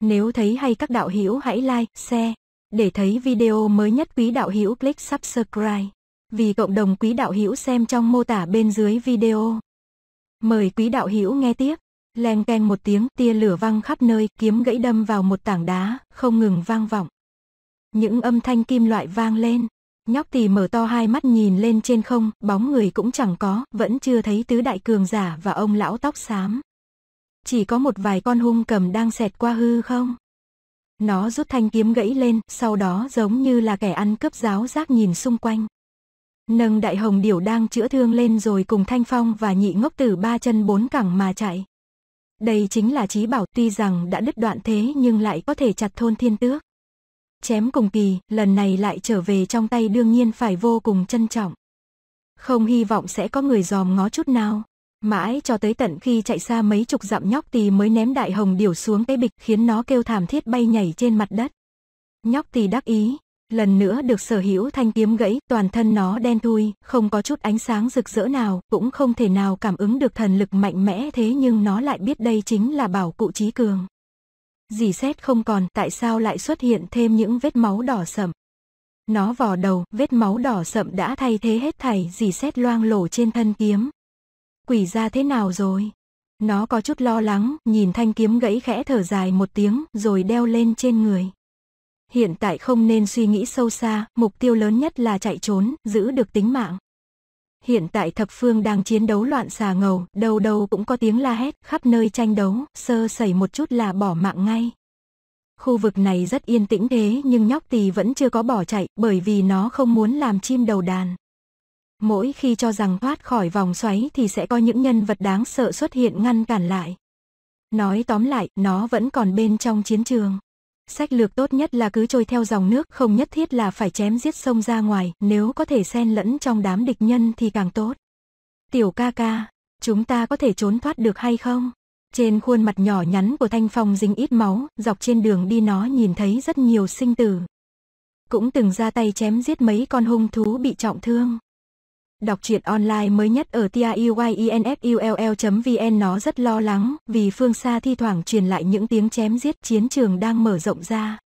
Nếu thấy hay các đạo hữu hãy like, share. Để thấy video mới nhất quý đạo hữu click subscribe. Vì cộng đồng quý đạo hữu xem trong mô tả bên dưới video. Mời quý đạo hữu nghe tiếp. Leng keng một tiếng, tia lửa văng khắp nơi, kiếm gãy đâm vào một tảng đá, không ngừng vang vọng. Những âm thanh kim loại vang lên. Nhóc tỳ mở to hai mắt nhìn lên trên không, bóng người cũng chẳng có, vẫn chưa thấy tứ đại cường giả và ông lão tóc xám chỉ có một vài con hung cầm đang xẹt qua hư không. Nó rút thanh kiếm gãy lên, sau đó giống như là kẻ ăn cướp giáo giác nhìn xung quanh. Nâng đại hồng điểu đang chữa thương lên rồi cùng thanh phong và nhị ngốc tử ba chân bốn cẳng mà chạy. Đây chính là trí bảo tuy rằng đã đứt đoạn thế nhưng lại có thể chặt thôn thiên tước. Chém cùng kỳ, lần này lại trở về trong tay đương nhiên phải vô cùng trân trọng. Không hy vọng sẽ có người dòm ngó chút nào. Mãi cho tới tận khi chạy xa mấy chục dặm nhóc tì mới ném đại hồng điểu xuống cái bịch khiến nó kêu thảm thiết bay nhảy trên mặt đất. Nhóc tì đắc ý, lần nữa được sở hữu thanh kiếm gãy, toàn thân nó đen thui, không có chút ánh sáng rực rỡ nào, cũng không thể nào cảm ứng được thần lực mạnh mẽ thế nhưng nó lại biết đây chính là bảo cụ trí cường. Dì xét không còn, tại sao lại xuất hiện thêm những vết máu đỏ sậm? Nó vò đầu, vết máu đỏ sậm đã thay thế hết thảy dì xét loang lổ trên thân kiếm quỷ ra thế nào rồi? Nó có chút lo lắng, nhìn thanh kiếm gãy khẽ thở dài một tiếng, rồi đeo lên trên người. Hiện tại không nên suy nghĩ sâu xa, mục tiêu lớn nhất là chạy trốn, giữ được tính mạng. Hiện tại thập phương đang chiến đấu loạn xà ngầu, đầu đầu cũng có tiếng la hét, khắp nơi tranh đấu, sơ sẩy một chút là bỏ mạng ngay. Khu vực này rất yên tĩnh thế nhưng nhóc tì vẫn chưa có bỏ chạy bởi vì nó không muốn làm chim đầu đàn. Mỗi khi cho rằng thoát khỏi vòng xoáy thì sẽ có những nhân vật đáng sợ xuất hiện ngăn cản lại. Nói tóm lại, nó vẫn còn bên trong chiến trường. Sách lược tốt nhất là cứ trôi theo dòng nước, không nhất thiết là phải chém giết sông ra ngoài, nếu có thể xen lẫn trong đám địch nhân thì càng tốt. Tiểu ca ca, chúng ta có thể trốn thoát được hay không? Trên khuôn mặt nhỏ nhắn của Thanh Phong dính ít máu, dọc trên đường đi nó nhìn thấy rất nhiều sinh tử. Cũng từng ra tay chém giết mấy con hung thú bị trọng thương. Đọc truyện online mới nhất ở tiauyenfull.vn nó rất lo lắng vì phương xa thi thoảng truyền lại những tiếng chém giết chiến trường đang mở rộng ra.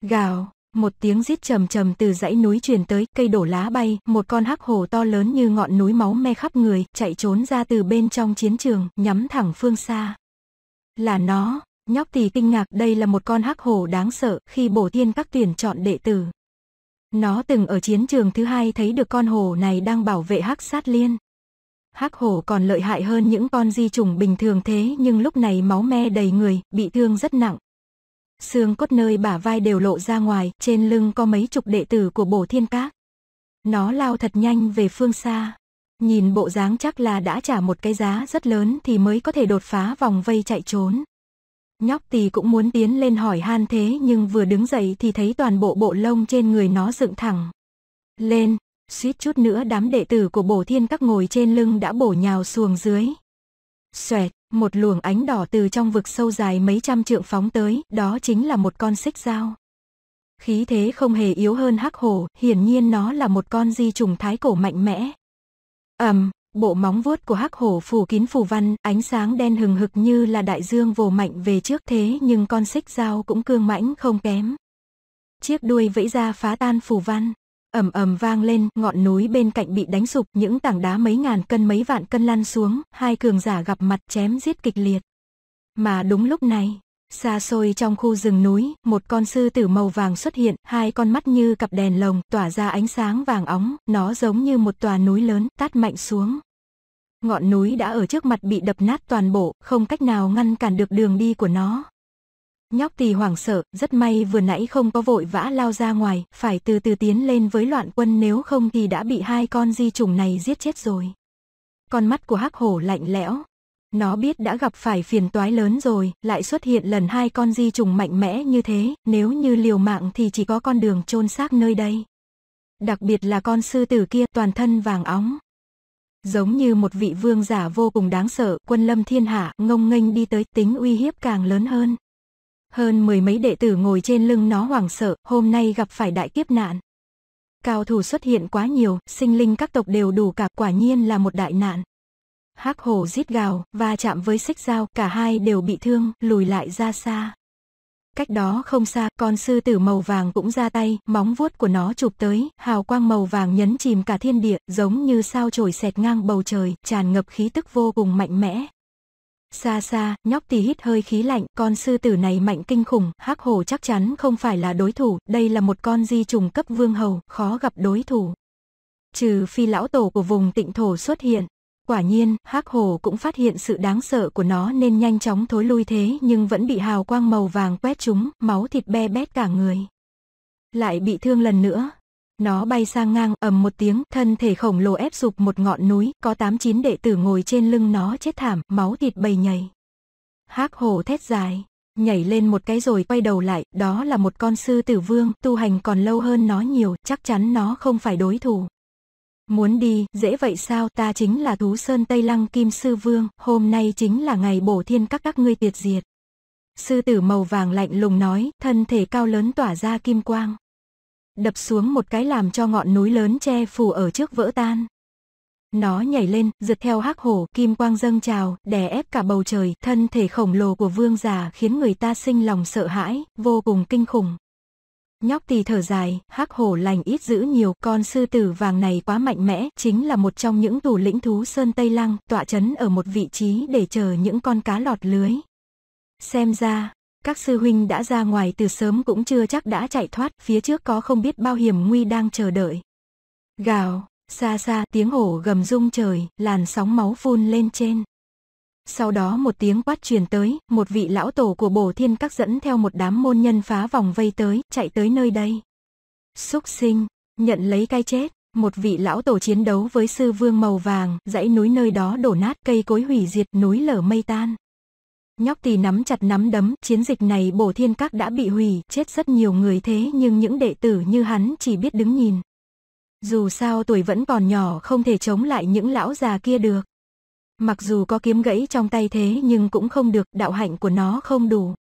Gào, một tiếng giết trầm trầm từ dãy núi truyền tới, cây đổ lá bay, một con hắc hổ to lớn như ngọn núi máu me khắp người, chạy trốn ra từ bên trong chiến trường, nhắm thẳng phương xa. Là nó, nhóc tỳ kinh ngạc đây là một con hắc hổ đáng sợ khi bổ tiên các tuyển chọn đệ tử. Nó từng ở chiến trường thứ hai thấy được con hổ này đang bảo vệ hắc sát liên. Hắc hổ còn lợi hại hơn những con di trùng bình thường thế nhưng lúc này máu me đầy người, bị thương rất nặng. Xương cốt nơi bả vai đều lộ ra ngoài, trên lưng có mấy chục đệ tử của bổ thiên các. Nó lao thật nhanh về phương xa. Nhìn bộ dáng chắc là đã trả một cái giá rất lớn thì mới có thể đột phá vòng vây chạy trốn. Nhóc tì cũng muốn tiến lên hỏi han thế nhưng vừa đứng dậy thì thấy toàn bộ bộ lông trên người nó dựng thẳng. Lên, suýt chút nữa đám đệ tử của bổ thiên các ngồi trên lưng đã bổ nhào xuồng dưới. Xoẹt, một luồng ánh đỏ từ trong vực sâu dài mấy trăm trượng phóng tới, đó chính là một con xích dao. Khí thế không hề yếu hơn hắc hổ, hiển nhiên nó là một con di trùng thái cổ mạnh mẽ. ầm, um, Bộ móng vuốt của hắc hổ phủ kín phù văn, ánh sáng đen hừng hực như là đại dương vồ mạnh về trước thế nhưng con xích dao cũng cương mãnh không kém. Chiếc đuôi vẫy ra phá tan phù văn, ầm ầm vang lên, ngọn núi bên cạnh bị đánh sụp, những tảng đá mấy ngàn cân mấy vạn cân lăn xuống, hai cường giả gặp mặt chém giết kịch liệt. Mà đúng lúc này, xa xôi trong khu rừng núi, một con sư tử màu vàng xuất hiện, hai con mắt như cặp đèn lồng, tỏa ra ánh sáng vàng óng, nó giống như một tòa núi lớn, tát mạnh xuống ngọn núi đã ở trước mặt bị đập nát toàn bộ, không cách nào ngăn cản được đường đi của nó. Nhóc tỳ hoảng sợ, rất may vừa nãy không có vội vã lao ra ngoài, phải từ từ tiến lên với loạn quân nếu không thì đã bị hai con di trùng này giết chết rồi. Con mắt của hắc hổ lạnh lẽo. Nó biết đã gặp phải phiền toái lớn rồi, lại xuất hiện lần hai con di trùng mạnh mẽ như thế, nếu như liều mạng thì chỉ có con đường chôn xác nơi đây. Đặc biệt là con sư tử kia toàn thân vàng óng, giống như một vị vương giả vô cùng đáng sợ, quân lâm thiên hạ, ngông nghênh đi tới, tính uy hiếp càng lớn hơn. Hơn mười mấy đệ tử ngồi trên lưng nó hoảng sợ, hôm nay gặp phải đại kiếp nạn. Cao thủ xuất hiện quá nhiều, sinh linh các tộc đều đủ cả, quả nhiên là một đại nạn. Hắc hổ rít gào, va chạm với xích dao, cả hai đều bị thương, lùi lại ra xa. Cách đó không xa, con sư tử màu vàng cũng ra tay, móng vuốt của nó chụp tới, hào quang màu vàng nhấn chìm cả thiên địa, giống như sao trổi xẹt ngang bầu trời, tràn ngập khí tức vô cùng mạnh mẽ. Xa xa, nhóc tì hít hơi khí lạnh, con sư tử này mạnh kinh khủng, hắc hổ chắc chắn không phải là đối thủ, đây là một con di trùng cấp vương hầu, khó gặp đối thủ. Trừ phi lão tổ của vùng tịnh thổ xuất hiện, Quả nhiên, hắc hồ cũng phát hiện sự đáng sợ của nó nên nhanh chóng thối lui thế nhưng vẫn bị hào quang màu vàng quét chúng, máu thịt be bét cả người. Lại bị thương lần nữa. Nó bay sang ngang ầm một tiếng, thân thể khổng lồ ép sụp một ngọn núi, có 8-9 đệ tử ngồi trên lưng nó chết thảm, máu thịt bầy nhầy. hắc hồ thét dài, nhảy lên một cái rồi quay đầu lại, đó là một con sư tử vương, tu hành còn lâu hơn nó nhiều, chắc chắn nó không phải đối thủ. Muốn đi, dễ vậy sao, ta chính là thú sơn Tây Lăng Kim Sư Vương, hôm nay chính là ngày bổ thiên các các ngươi tiệt diệt. Sư tử màu vàng lạnh lùng nói, thân thể cao lớn tỏa ra kim quang. Đập xuống một cái làm cho ngọn núi lớn che phủ ở trước vỡ tan. Nó nhảy lên, rượt theo hắc hổ, kim quang dâng trào, đè ép cả bầu trời, thân thể khổng lồ của vương giả khiến người ta sinh lòng sợ hãi, vô cùng kinh khủng. Nhóc tỳ thở dài, hắc hổ lành ít giữ nhiều, con sư tử vàng này quá mạnh mẽ, chính là một trong những thủ lĩnh thú sơn Tây Lăng, tọa chấn ở một vị trí để chờ những con cá lọt lưới. Xem ra, các sư huynh đã ra ngoài từ sớm cũng chưa chắc đã chạy thoát, phía trước có không biết bao hiểm nguy đang chờ đợi. Gào, xa xa tiếng hổ gầm rung trời, làn sóng máu phun lên trên. Sau đó một tiếng quát truyền tới, một vị lão tổ của bổ thiên các dẫn theo một đám môn nhân phá vòng vây tới, chạy tới nơi đây. Xúc sinh, nhận lấy cái chết, một vị lão tổ chiến đấu với sư vương màu vàng, dãy núi nơi đó đổ nát, cây cối hủy diệt, núi lở mây tan. Nhóc tỳ nắm chặt nắm đấm, chiến dịch này bổ thiên các đã bị hủy, chết rất nhiều người thế nhưng những đệ tử như hắn chỉ biết đứng nhìn. Dù sao tuổi vẫn còn nhỏ không thể chống lại những lão già kia được. Mặc dù có kiếm gãy trong tay thế nhưng cũng không được, đạo hạnh của nó không đủ.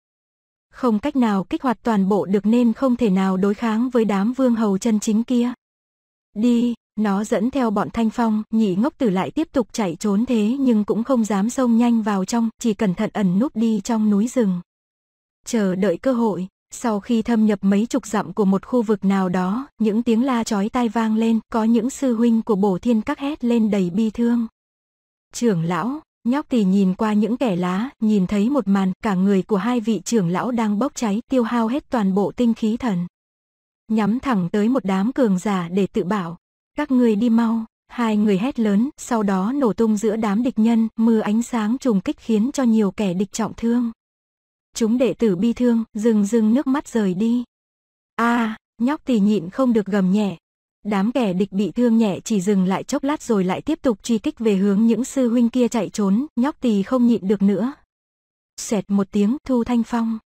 Không cách nào kích hoạt toàn bộ được nên không thể nào đối kháng với đám vương hầu chân chính kia. Đi, nó dẫn theo bọn thanh phong, nhị ngốc tử lại tiếp tục chạy trốn thế nhưng cũng không dám xông nhanh vào trong, chỉ cẩn thận ẩn núp đi trong núi rừng. Chờ đợi cơ hội, sau khi thâm nhập mấy chục dặm của một khu vực nào đó, những tiếng la chói tai vang lên, có những sư huynh của bổ thiên các hét lên đầy bi thương trưởng lão, nhóc tỳ nhìn qua những kẻ lá, nhìn thấy một màn, cả người của hai vị trưởng lão đang bốc cháy, tiêu hao hết toàn bộ tinh khí thần. Nhắm thẳng tới một đám cường giả để tự bảo, các người đi mau, hai người hét lớn, sau đó nổ tung giữa đám địch nhân, mưa ánh sáng trùng kích khiến cho nhiều kẻ địch trọng thương. Chúng đệ tử bi thương, rừng rừng nước mắt rời đi. a à, nhóc tỳ nhịn không được gầm nhẹ, Đám kẻ địch bị thương nhẹ chỉ dừng lại chốc lát rồi lại tiếp tục truy kích về hướng những sư huynh kia chạy trốn, nhóc tỳ không nhịn được nữa. Xẹt một tiếng, thu thanh phong.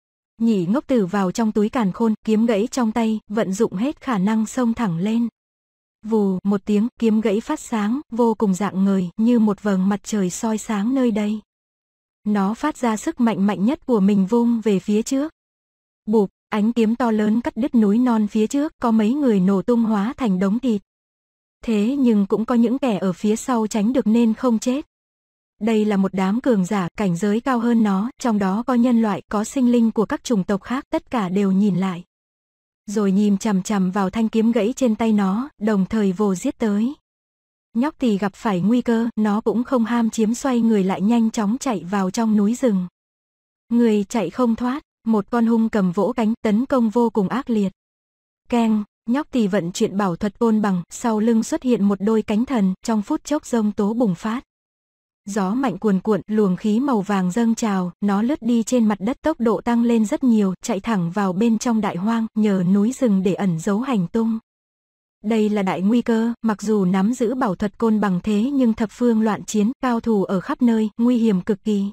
nhị ngốc tử vào trong túi càn khôn, kiếm gãy trong tay, vận dụng hết khả năng xông thẳng lên. Vù, một tiếng, kiếm gãy phát sáng, vô cùng dạng người, như một vầng mặt trời soi sáng nơi đây. Nó phát ra sức mạnh mạnh nhất của mình vung về phía trước. Bụp, ánh kiếm to lớn cắt đứt núi non phía trước, có mấy người nổ tung hóa thành đống thịt. Thế nhưng cũng có những kẻ ở phía sau tránh được nên không chết. Đây là một đám cường giả, cảnh giới cao hơn nó, trong đó có nhân loại, có sinh linh của các chủng tộc khác, tất cả đều nhìn lại. Rồi nhìn chằm chằm vào thanh kiếm gãy trên tay nó, đồng thời vồ giết tới. Nhóc tỳ gặp phải nguy cơ, nó cũng không ham chiếm xoay người lại nhanh chóng chạy vào trong núi rừng. Người chạy không thoát, một con hung cầm vỗ cánh tấn công vô cùng ác liệt. Keng, nhóc tỳ vận chuyển bảo thuật ôn bằng, sau lưng xuất hiện một đôi cánh thần, trong phút chốc rông tố bùng phát. Gió mạnh cuồn cuộn, luồng khí màu vàng dâng trào, nó lướt đi trên mặt đất tốc độ tăng lên rất nhiều, chạy thẳng vào bên trong đại hoang, nhờ núi rừng để ẩn giấu hành tung. Đây là đại nguy cơ, mặc dù nắm giữ bảo thuật côn bằng thế nhưng thập phương loạn chiến, cao thủ ở khắp nơi, nguy hiểm cực kỳ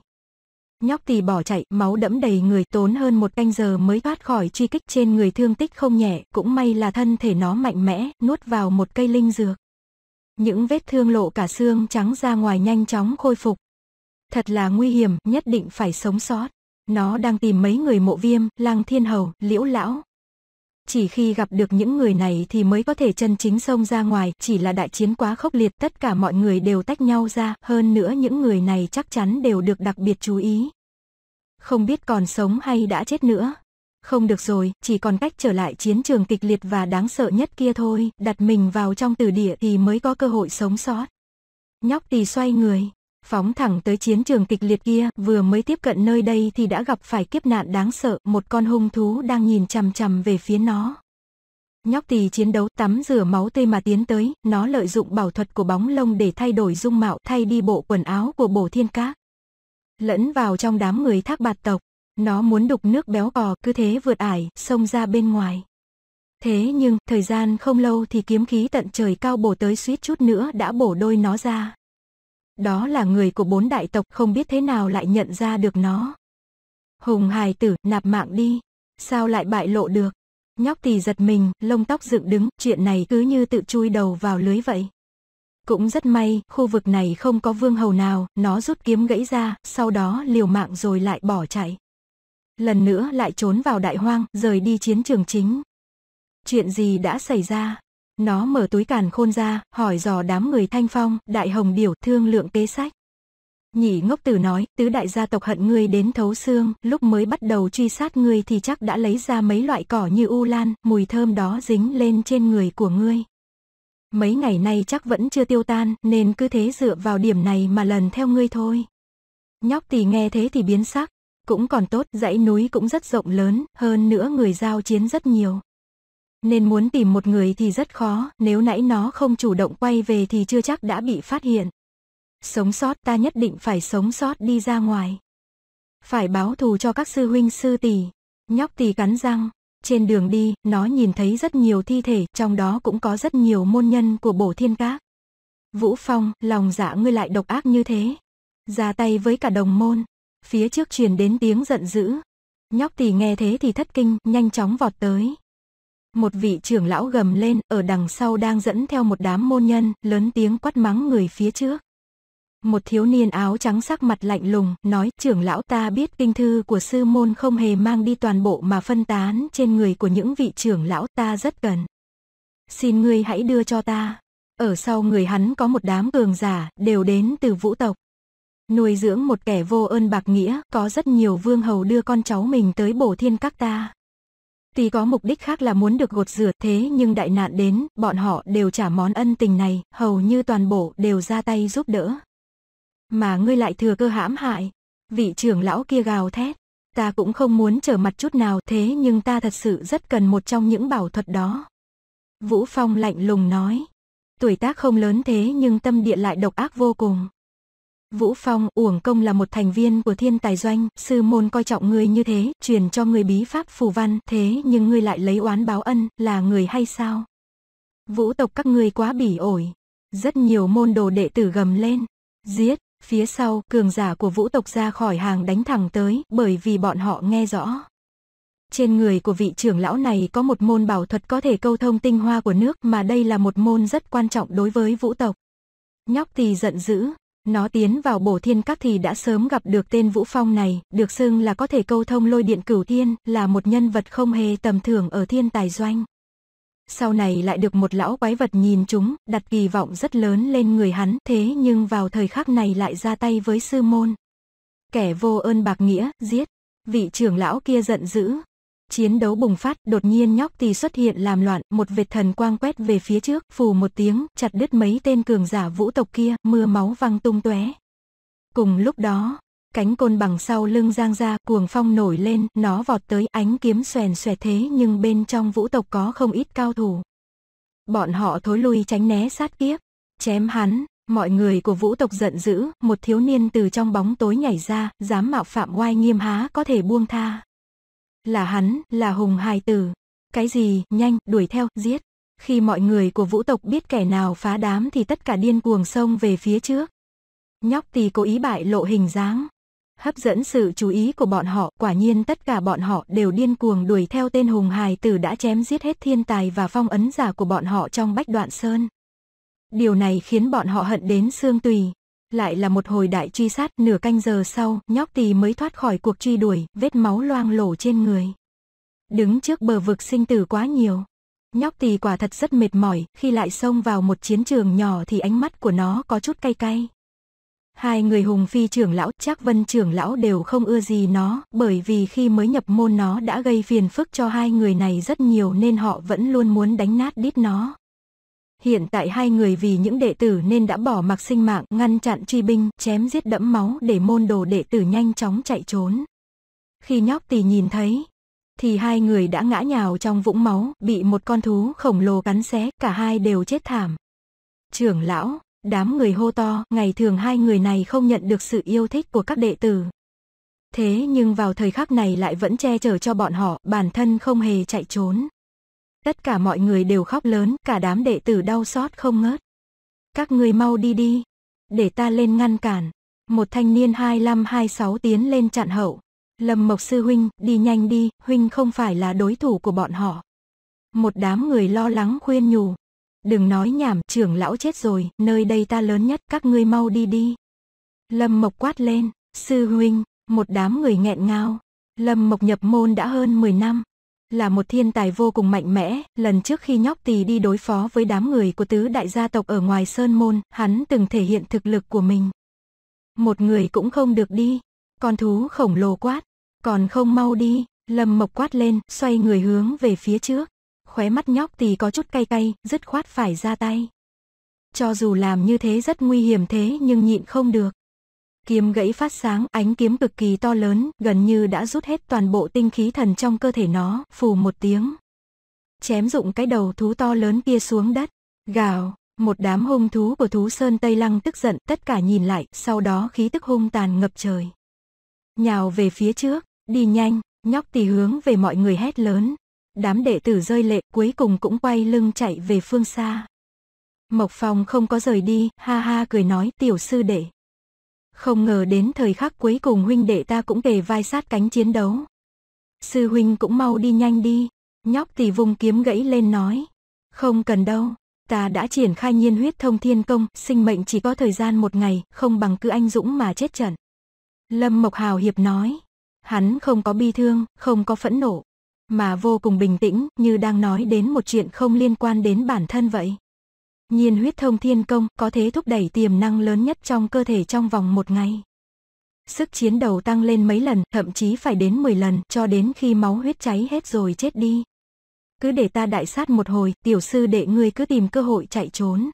nhóc tì bỏ chạy, máu đẫm đầy người tốn hơn một canh giờ mới thoát khỏi truy kích trên người thương tích không nhẹ, cũng may là thân thể nó mạnh mẽ, nuốt vào một cây linh dược. Những vết thương lộ cả xương trắng ra ngoài nhanh chóng khôi phục. Thật là nguy hiểm, nhất định phải sống sót. Nó đang tìm mấy người mộ viêm, lăng thiên hầu, liễu lão, chỉ khi gặp được những người này thì mới có thể chân chính xông ra ngoài, chỉ là đại chiến quá khốc liệt tất cả mọi người đều tách nhau ra, hơn nữa những người này chắc chắn đều được đặc biệt chú ý. Không biết còn sống hay đã chết nữa. Không được rồi, chỉ còn cách trở lại chiến trường kịch liệt và đáng sợ nhất kia thôi, đặt mình vào trong tử địa thì mới có cơ hội sống sót. Nhóc tỳ xoay người, phóng thẳng tới chiến trường kịch liệt kia, vừa mới tiếp cận nơi đây thì đã gặp phải kiếp nạn đáng sợ, một con hung thú đang nhìn chằm chằm về phía nó. Nhóc tỳ chiến đấu tắm rửa máu tươi mà tiến tới, nó lợi dụng bảo thuật của bóng lông để thay đổi dung mạo thay đi bộ quần áo của bổ thiên cá. Lẫn vào trong đám người thác bạt tộc, nó muốn đục nước béo cò cứ thế vượt ải, xông ra bên ngoài. Thế nhưng, thời gian không lâu thì kiếm khí tận trời cao bổ tới suýt chút nữa đã bổ đôi nó ra. Đó là người của bốn đại tộc không biết thế nào lại nhận ra được nó. Hùng hài tử, nạp mạng đi. Sao lại bại lộ được? Nhóc tỳ giật mình, lông tóc dựng đứng, chuyện này cứ như tự chui đầu vào lưới vậy. Cũng rất may, khu vực này không có vương hầu nào, nó rút kiếm gãy ra, sau đó liều mạng rồi lại bỏ chạy. Lần nữa lại trốn vào đại hoang, rời đi chiến trường chính. Chuyện gì đã xảy ra? Nó mở túi càn khôn ra, hỏi dò đám người thanh phong, đại hồng điểu, thương lượng kế sách. Nhị ngốc tử nói, tứ đại gia tộc hận ngươi đến thấu xương, lúc mới bắt đầu truy sát ngươi thì chắc đã lấy ra mấy loại cỏ như u lan, mùi thơm đó dính lên trên người của ngươi. Mấy ngày nay chắc vẫn chưa tiêu tan, nên cứ thế dựa vào điểm này mà lần theo ngươi thôi. Nhóc tỷ nghe thế thì biến sắc, cũng còn tốt, dãy núi cũng rất rộng lớn, hơn nữa người giao chiến rất nhiều nên muốn tìm một người thì rất khó, nếu nãy nó không chủ động quay về thì chưa chắc đã bị phát hiện. Sống sót ta nhất định phải sống sót đi ra ngoài. Phải báo thù cho các sư huynh sư tỷ. Nhóc tỷ cắn răng, trên đường đi, nó nhìn thấy rất nhiều thi thể, trong đó cũng có rất nhiều môn nhân của bổ thiên các. Vũ Phong, lòng dạ ngươi lại độc ác như thế. Ra tay với cả đồng môn. Phía trước truyền đến tiếng giận dữ. Nhóc tỷ nghe thế thì thất kinh, nhanh chóng vọt tới. Một vị trưởng lão gầm lên, ở đằng sau đang dẫn theo một đám môn nhân, lớn tiếng quát mắng người phía trước. Một thiếu niên áo trắng sắc mặt lạnh lùng, nói trưởng lão ta biết kinh thư của sư môn không hề mang đi toàn bộ mà phân tán trên người của những vị trưởng lão ta rất cần. Xin ngươi hãy đưa cho ta. Ở sau người hắn có một đám cường giả, đều đến từ vũ tộc. Nuôi dưỡng một kẻ vô ơn bạc nghĩa, có rất nhiều vương hầu đưa con cháu mình tới bổ thiên các ta. Tuy có mục đích khác là muốn được gột rửa thế nhưng đại nạn đến, bọn họ đều trả món ân tình này, hầu như toàn bộ đều ra tay giúp đỡ. Mà ngươi lại thừa cơ hãm hại, vị trưởng lão kia gào thét. Ta cũng không muốn trở mặt chút nào thế nhưng ta thật sự rất cần một trong những bảo thuật đó. Vũ Phong lạnh lùng nói. Tuổi tác không lớn thế nhưng tâm địa lại độc ác vô cùng. Vũ Phong, uổng công là một thành viên của thiên tài doanh, sư môn coi trọng ngươi như thế, truyền cho ngươi bí pháp phù văn, thế nhưng ngươi lại lấy oán báo ân, là người hay sao? Vũ tộc các ngươi quá bỉ ổi. Rất nhiều môn đồ đệ tử gầm lên. Giết, phía sau, cường giả của vũ tộc ra khỏi hàng đánh thẳng tới, bởi vì bọn họ nghe rõ. Trên người của vị trưởng lão này có một môn bảo thuật có thể câu thông tinh hoa của nước mà đây là một môn rất quan trọng đối với vũ tộc. Nhóc thì giận dữ, nó tiến vào bổ thiên các thì đã sớm gặp được tên Vũ Phong này, được xưng là có thể câu thông lôi điện cửu thiên, là một nhân vật không hề tầm thường ở thiên tài doanh. Sau này lại được một lão quái vật nhìn chúng, đặt kỳ vọng rất lớn lên người hắn, thế nhưng vào thời khắc này lại ra tay với sư môn. Kẻ vô ơn bạc nghĩa, giết. Vị trưởng lão kia giận dữ, chiến đấu bùng phát, đột nhiên nhóc tỳ xuất hiện làm loạn, một vệt thần quang quét về phía trước, phù một tiếng, chặt đứt mấy tên cường giả vũ tộc kia, mưa máu văng tung tóe. Cùng lúc đó, cánh côn bằng sau lưng giang ra, cuồng phong nổi lên, nó vọt tới ánh kiếm xoèn xoẹt thế nhưng bên trong vũ tộc có không ít cao thủ. Bọn họ thối lui tránh né sát kiếp, chém hắn, mọi người của vũ tộc giận dữ, một thiếu niên từ trong bóng tối nhảy ra, dám mạo phạm oai nghiêm há có thể buông tha. Là hắn, là Hùng hài Tử. Cái gì, nhanh, đuổi theo, giết. Khi mọi người của vũ tộc biết kẻ nào phá đám thì tất cả điên cuồng xông về phía trước. Nhóc tì cố ý bại lộ hình dáng. Hấp dẫn sự chú ý của bọn họ, quả nhiên tất cả bọn họ đều điên cuồng đuổi theo tên hùng hài tử đã chém giết hết thiên tài và phong ấn giả của bọn họ trong bách đoạn sơn. Điều này khiến bọn họ hận đến xương tùy lại là một hồi đại truy sát nửa canh giờ sau, nhóc tì mới thoát khỏi cuộc truy đuổi, vết máu loang lổ trên người. Đứng trước bờ vực sinh tử quá nhiều. Nhóc tì quả thật rất mệt mỏi, khi lại xông vào một chiến trường nhỏ thì ánh mắt của nó có chút cay cay. Hai người hùng phi trưởng lão, chắc vân trưởng lão đều không ưa gì nó, bởi vì khi mới nhập môn nó đã gây phiền phức cho hai người này rất nhiều nên họ vẫn luôn muốn đánh nát đít nó. Hiện tại hai người vì những đệ tử nên đã bỏ mặc sinh mạng, ngăn chặn truy binh, chém giết đẫm máu để môn đồ đệ tử nhanh chóng chạy trốn. Khi nhóc tỳ nhìn thấy, thì hai người đã ngã nhào trong vũng máu, bị một con thú khổng lồ cắn xé, cả hai đều chết thảm. Trưởng lão, đám người hô to, ngày thường hai người này không nhận được sự yêu thích của các đệ tử. Thế nhưng vào thời khắc này lại vẫn che chở cho bọn họ, bản thân không hề chạy trốn. Tất cả mọi người đều khóc lớn, cả đám đệ tử đau xót không ngớt. Các người mau đi đi, để ta lên ngăn cản. Một thanh niên 25-26 tiến lên chặn hậu. Lâm Mộc Sư Huynh, đi nhanh đi, Huynh không phải là đối thủ của bọn họ. Một đám người lo lắng khuyên nhủ. Đừng nói nhảm, trưởng lão chết rồi, nơi đây ta lớn nhất, các ngươi mau đi đi. Lâm Mộc quát lên, Sư Huynh, một đám người nghẹn ngào. Lâm Mộc nhập môn đã hơn 10 năm, là một thiên tài vô cùng mạnh mẽ, lần trước khi nhóc tỳ đi đối phó với đám người của tứ đại gia tộc ở ngoài Sơn Môn, hắn từng thể hiện thực lực của mình. Một người cũng không được đi, con thú khổng lồ quát, còn không mau đi, lầm Mộc quát lên, xoay người hướng về phía trước. Khóe mắt nhóc tỳ có chút cay cay, dứt khoát phải ra tay. Cho dù làm như thế rất nguy hiểm thế nhưng nhịn không được. Kiếm gãy phát sáng, ánh kiếm cực kỳ to lớn, gần như đã rút hết toàn bộ tinh khí thần trong cơ thể nó, phù một tiếng. Chém dụng cái đầu thú to lớn kia xuống đất. Gào, một đám hung thú của thú sơn Tây Lăng tức giận, tất cả nhìn lại, sau đó khí tức hung tàn ngập trời. Nhào về phía trước, đi nhanh, nhóc tỳ hướng về mọi người hét lớn. Đám đệ tử rơi lệ cuối cùng cũng quay lưng chạy về phương xa. Mộc Phong không có rời đi, ha ha cười nói tiểu sư đệ. Không ngờ đến thời khắc cuối cùng huynh đệ ta cũng kề vai sát cánh chiến đấu. Sư huynh cũng mau đi nhanh đi, nhóc tỳ vùng kiếm gãy lên nói. Không cần đâu, ta đã triển khai nhiên huyết thông thiên công, sinh mệnh chỉ có thời gian một ngày, không bằng cứ anh dũng mà chết trận. Lâm Mộc Hào hiệp nói, hắn không có bi thương, không có phẫn nộ, mà vô cùng bình tĩnh như đang nói đến một chuyện không liên quan đến bản thân vậy nhiên huyết thông thiên công có thể thúc đẩy tiềm năng lớn nhất trong cơ thể trong vòng một ngày. Sức chiến đầu tăng lên mấy lần, thậm chí phải đến 10 lần cho đến khi máu huyết cháy hết rồi chết đi. Cứ để ta đại sát một hồi, tiểu sư đệ ngươi cứ tìm cơ hội chạy trốn.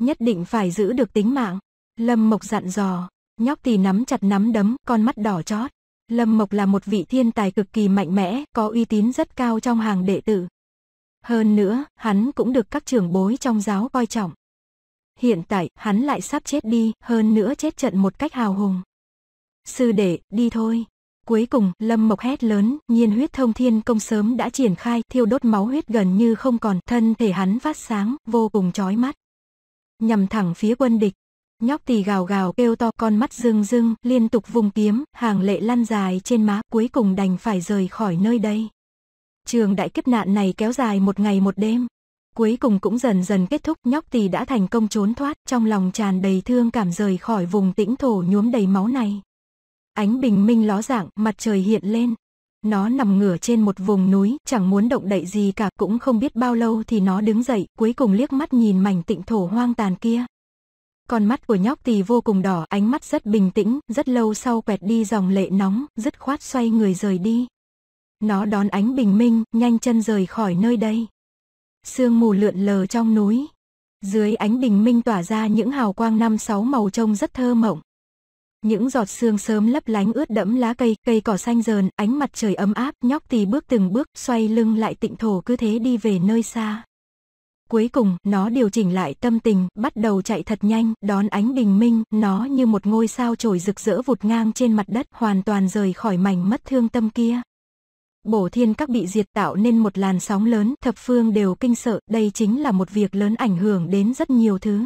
Nhất định phải giữ được tính mạng. Lâm Mộc dặn dò, nhóc thì nắm chặt nắm đấm, con mắt đỏ chót. Lâm Mộc là một vị thiên tài cực kỳ mạnh mẽ, có uy tín rất cao trong hàng đệ tử, hơn nữa, hắn cũng được các trưởng bối trong giáo coi trọng. Hiện tại, hắn lại sắp chết đi, hơn nữa chết trận một cách hào hùng. Sư đệ, đi thôi. Cuối cùng, Lâm Mộc hét lớn, nhiên huyết thông thiên công sớm đã triển khai, thiêu đốt máu huyết gần như không còn, thân thể hắn phát sáng, vô cùng chói mắt. Nhằm thẳng phía quân địch, nhóc tỳ gào gào kêu to con mắt rưng rưng, liên tục vùng kiếm, hàng lệ lăn dài trên má, cuối cùng đành phải rời khỏi nơi đây. Trường đại kiếp nạn này kéo dài một ngày một đêm. Cuối cùng cũng dần dần kết thúc nhóc tỳ đã thành công trốn thoát trong lòng tràn đầy thương cảm rời khỏi vùng tĩnh thổ nhuốm đầy máu này. Ánh bình minh ló dạng, mặt trời hiện lên. Nó nằm ngửa trên một vùng núi, chẳng muốn động đậy gì cả, cũng không biết bao lâu thì nó đứng dậy, cuối cùng liếc mắt nhìn mảnh tịnh thổ hoang tàn kia. Con mắt của nhóc tỳ vô cùng đỏ, ánh mắt rất bình tĩnh, rất lâu sau quẹt đi dòng lệ nóng, dứt khoát xoay người rời đi. Nó đón ánh bình minh, nhanh chân rời khỏi nơi đây. Sương mù lượn lờ trong núi. Dưới ánh bình minh tỏa ra những hào quang năm sáu màu trông rất thơ mộng. Những giọt sương sớm lấp lánh ướt đẫm lá cây, cây cỏ xanh dờn, ánh mặt trời ấm áp, nhóc tì bước từng bước, xoay lưng lại tịnh thổ cứ thế đi về nơi xa. Cuối cùng, nó điều chỉnh lại tâm tình, bắt đầu chạy thật nhanh, đón ánh bình minh, nó như một ngôi sao trổi rực rỡ vụt ngang trên mặt đất, hoàn toàn rời khỏi mảnh mất thương tâm kia. Bổ thiên các bị diệt tạo nên một làn sóng lớn, thập phương đều kinh sợ, đây chính là một việc lớn ảnh hưởng đến rất nhiều thứ.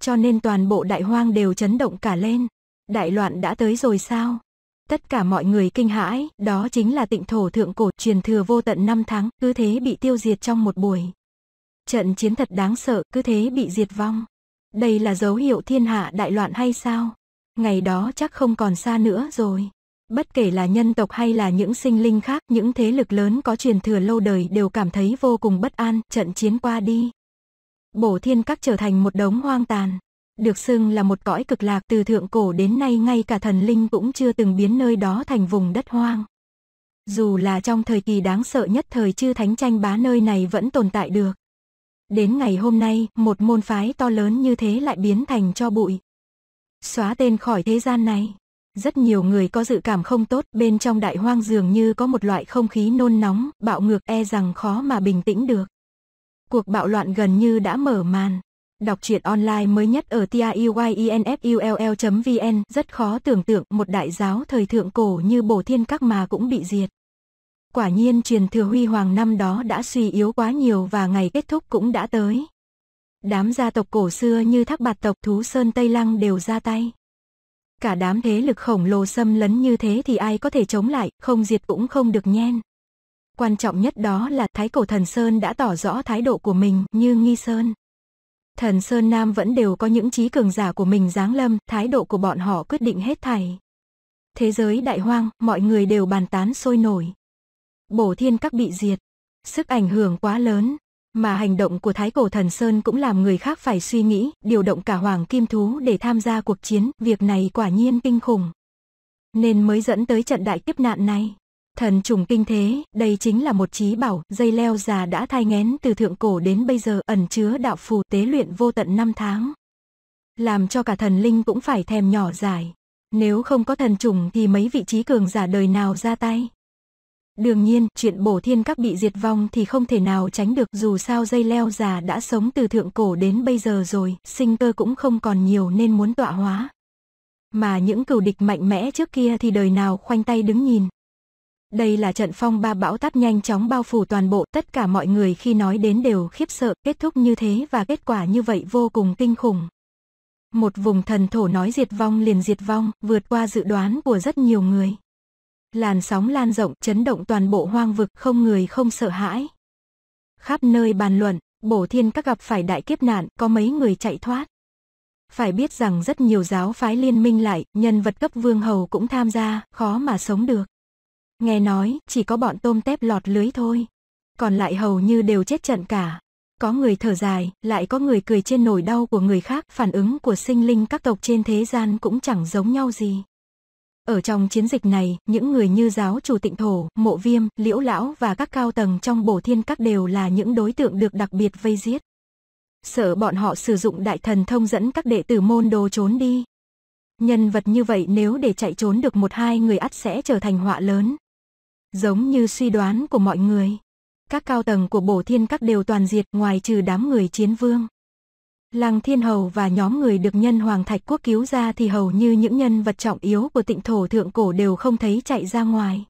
Cho nên toàn bộ đại hoang đều chấn động cả lên. Đại loạn đã tới rồi sao? Tất cả mọi người kinh hãi, đó chính là tịnh thổ thượng cổ truyền thừa vô tận năm tháng, cứ thế bị tiêu diệt trong một buổi. Trận chiến thật đáng sợ, cứ thế bị diệt vong. Đây là dấu hiệu thiên hạ đại loạn hay sao? Ngày đó chắc không còn xa nữa rồi. Bất kể là nhân tộc hay là những sinh linh khác, những thế lực lớn có truyền thừa lâu đời đều cảm thấy vô cùng bất an, trận chiến qua đi. Bổ thiên các trở thành một đống hoang tàn. Được xưng là một cõi cực lạc từ thượng cổ đến nay ngay cả thần linh cũng chưa từng biến nơi đó thành vùng đất hoang. Dù là trong thời kỳ đáng sợ nhất thời chư thánh tranh bá nơi này vẫn tồn tại được. Đến ngày hôm nay, một môn phái to lớn như thế lại biến thành cho bụi. Xóa tên khỏi thế gian này. Rất nhiều người có dự cảm không tốt, bên trong đại hoang dường như có một loại không khí nôn nóng, bạo ngược e rằng khó mà bình tĩnh được. Cuộc bạo loạn gần như đã mở màn. Đọc truyện online mới nhất ở tiayynefull.vn rất khó tưởng tượng một đại giáo thời thượng cổ như Bổ Thiên Các mà cũng bị diệt. Quả nhiên truyền thừa huy hoàng năm đó đã suy yếu quá nhiều và ngày kết thúc cũng đã tới. Đám gia tộc cổ xưa như Thác Bạt tộc Thú Sơn Tây Lăng đều ra tay. Cả đám thế lực khổng lồ xâm lấn như thế thì ai có thể chống lại, không diệt cũng không được nhen. Quan trọng nhất đó là Thái Cổ Thần Sơn đã tỏ rõ thái độ của mình như Nghi Sơn. Thần Sơn Nam vẫn đều có những trí cường giả của mình giáng lâm, thái độ của bọn họ quyết định hết thảy. Thế giới đại hoang, mọi người đều bàn tán sôi nổi. Bổ thiên các bị diệt. Sức ảnh hưởng quá lớn, mà hành động của Thái Cổ Thần Sơn cũng làm người khác phải suy nghĩ, điều động cả Hoàng Kim Thú để tham gia cuộc chiến, việc này quả nhiên kinh khủng. Nên mới dẫn tới trận đại kiếp nạn này. Thần trùng kinh thế, đây chính là một trí bảo, dây leo già đã thai ngén từ thượng cổ đến bây giờ ẩn chứa đạo phù tế luyện vô tận năm tháng. Làm cho cả thần linh cũng phải thèm nhỏ dài. Nếu không có thần trùng thì mấy vị trí cường giả đời nào ra tay. Đương nhiên, chuyện bổ thiên các bị diệt vong thì không thể nào tránh được dù sao dây leo già đã sống từ thượng cổ đến bây giờ rồi, sinh cơ cũng không còn nhiều nên muốn tọa hóa. Mà những cừu địch mạnh mẽ trước kia thì đời nào khoanh tay đứng nhìn. Đây là trận phong ba bão táp nhanh chóng bao phủ toàn bộ, tất cả mọi người khi nói đến đều khiếp sợ, kết thúc như thế và kết quả như vậy vô cùng kinh khủng. Một vùng thần thổ nói diệt vong liền diệt vong, vượt qua dự đoán của rất nhiều người làn sóng lan rộng chấn động toàn bộ hoang vực không người không sợ hãi. Khắp nơi bàn luận, bổ thiên các gặp phải đại kiếp nạn, có mấy người chạy thoát. Phải biết rằng rất nhiều giáo phái liên minh lại, nhân vật cấp vương hầu cũng tham gia, khó mà sống được. Nghe nói, chỉ có bọn tôm tép lọt lưới thôi. Còn lại hầu như đều chết trận cả. Có người thở dài, lại có người cười trên nỗi đau của người khác, phản ứng của sinh linh các tộc trên thế gian cũng chẳng giống nhau gì. Ở trong chiến dịch này, những người như giáo chủ tịnh thổ, mộ viêm, liễu lão và các cao tầng trong bổ thiên các đều là những đối tượng được đặc biệt vây giết. Sợ bọn họ sử dụng đại thần thông dẫn các đệ tử môn đồ trốn đi. Nhân vật như vậy nếu để chạy trốn được một hai người ắt sẽ trở thành họa lớn. Giống như suy đoán của mọi người. Các cao tầng của bổ thiên các đều toàn diệt ngoài trừ đám người chiến vương. Lăng Thiên Hầu và nhóm người được nhân Hoàng Thạch Quốc cứu ra thì hầu như những nhân vật trọng yếu của tịnh thổ thượng cổ đều không thấy chạy ra ngoài.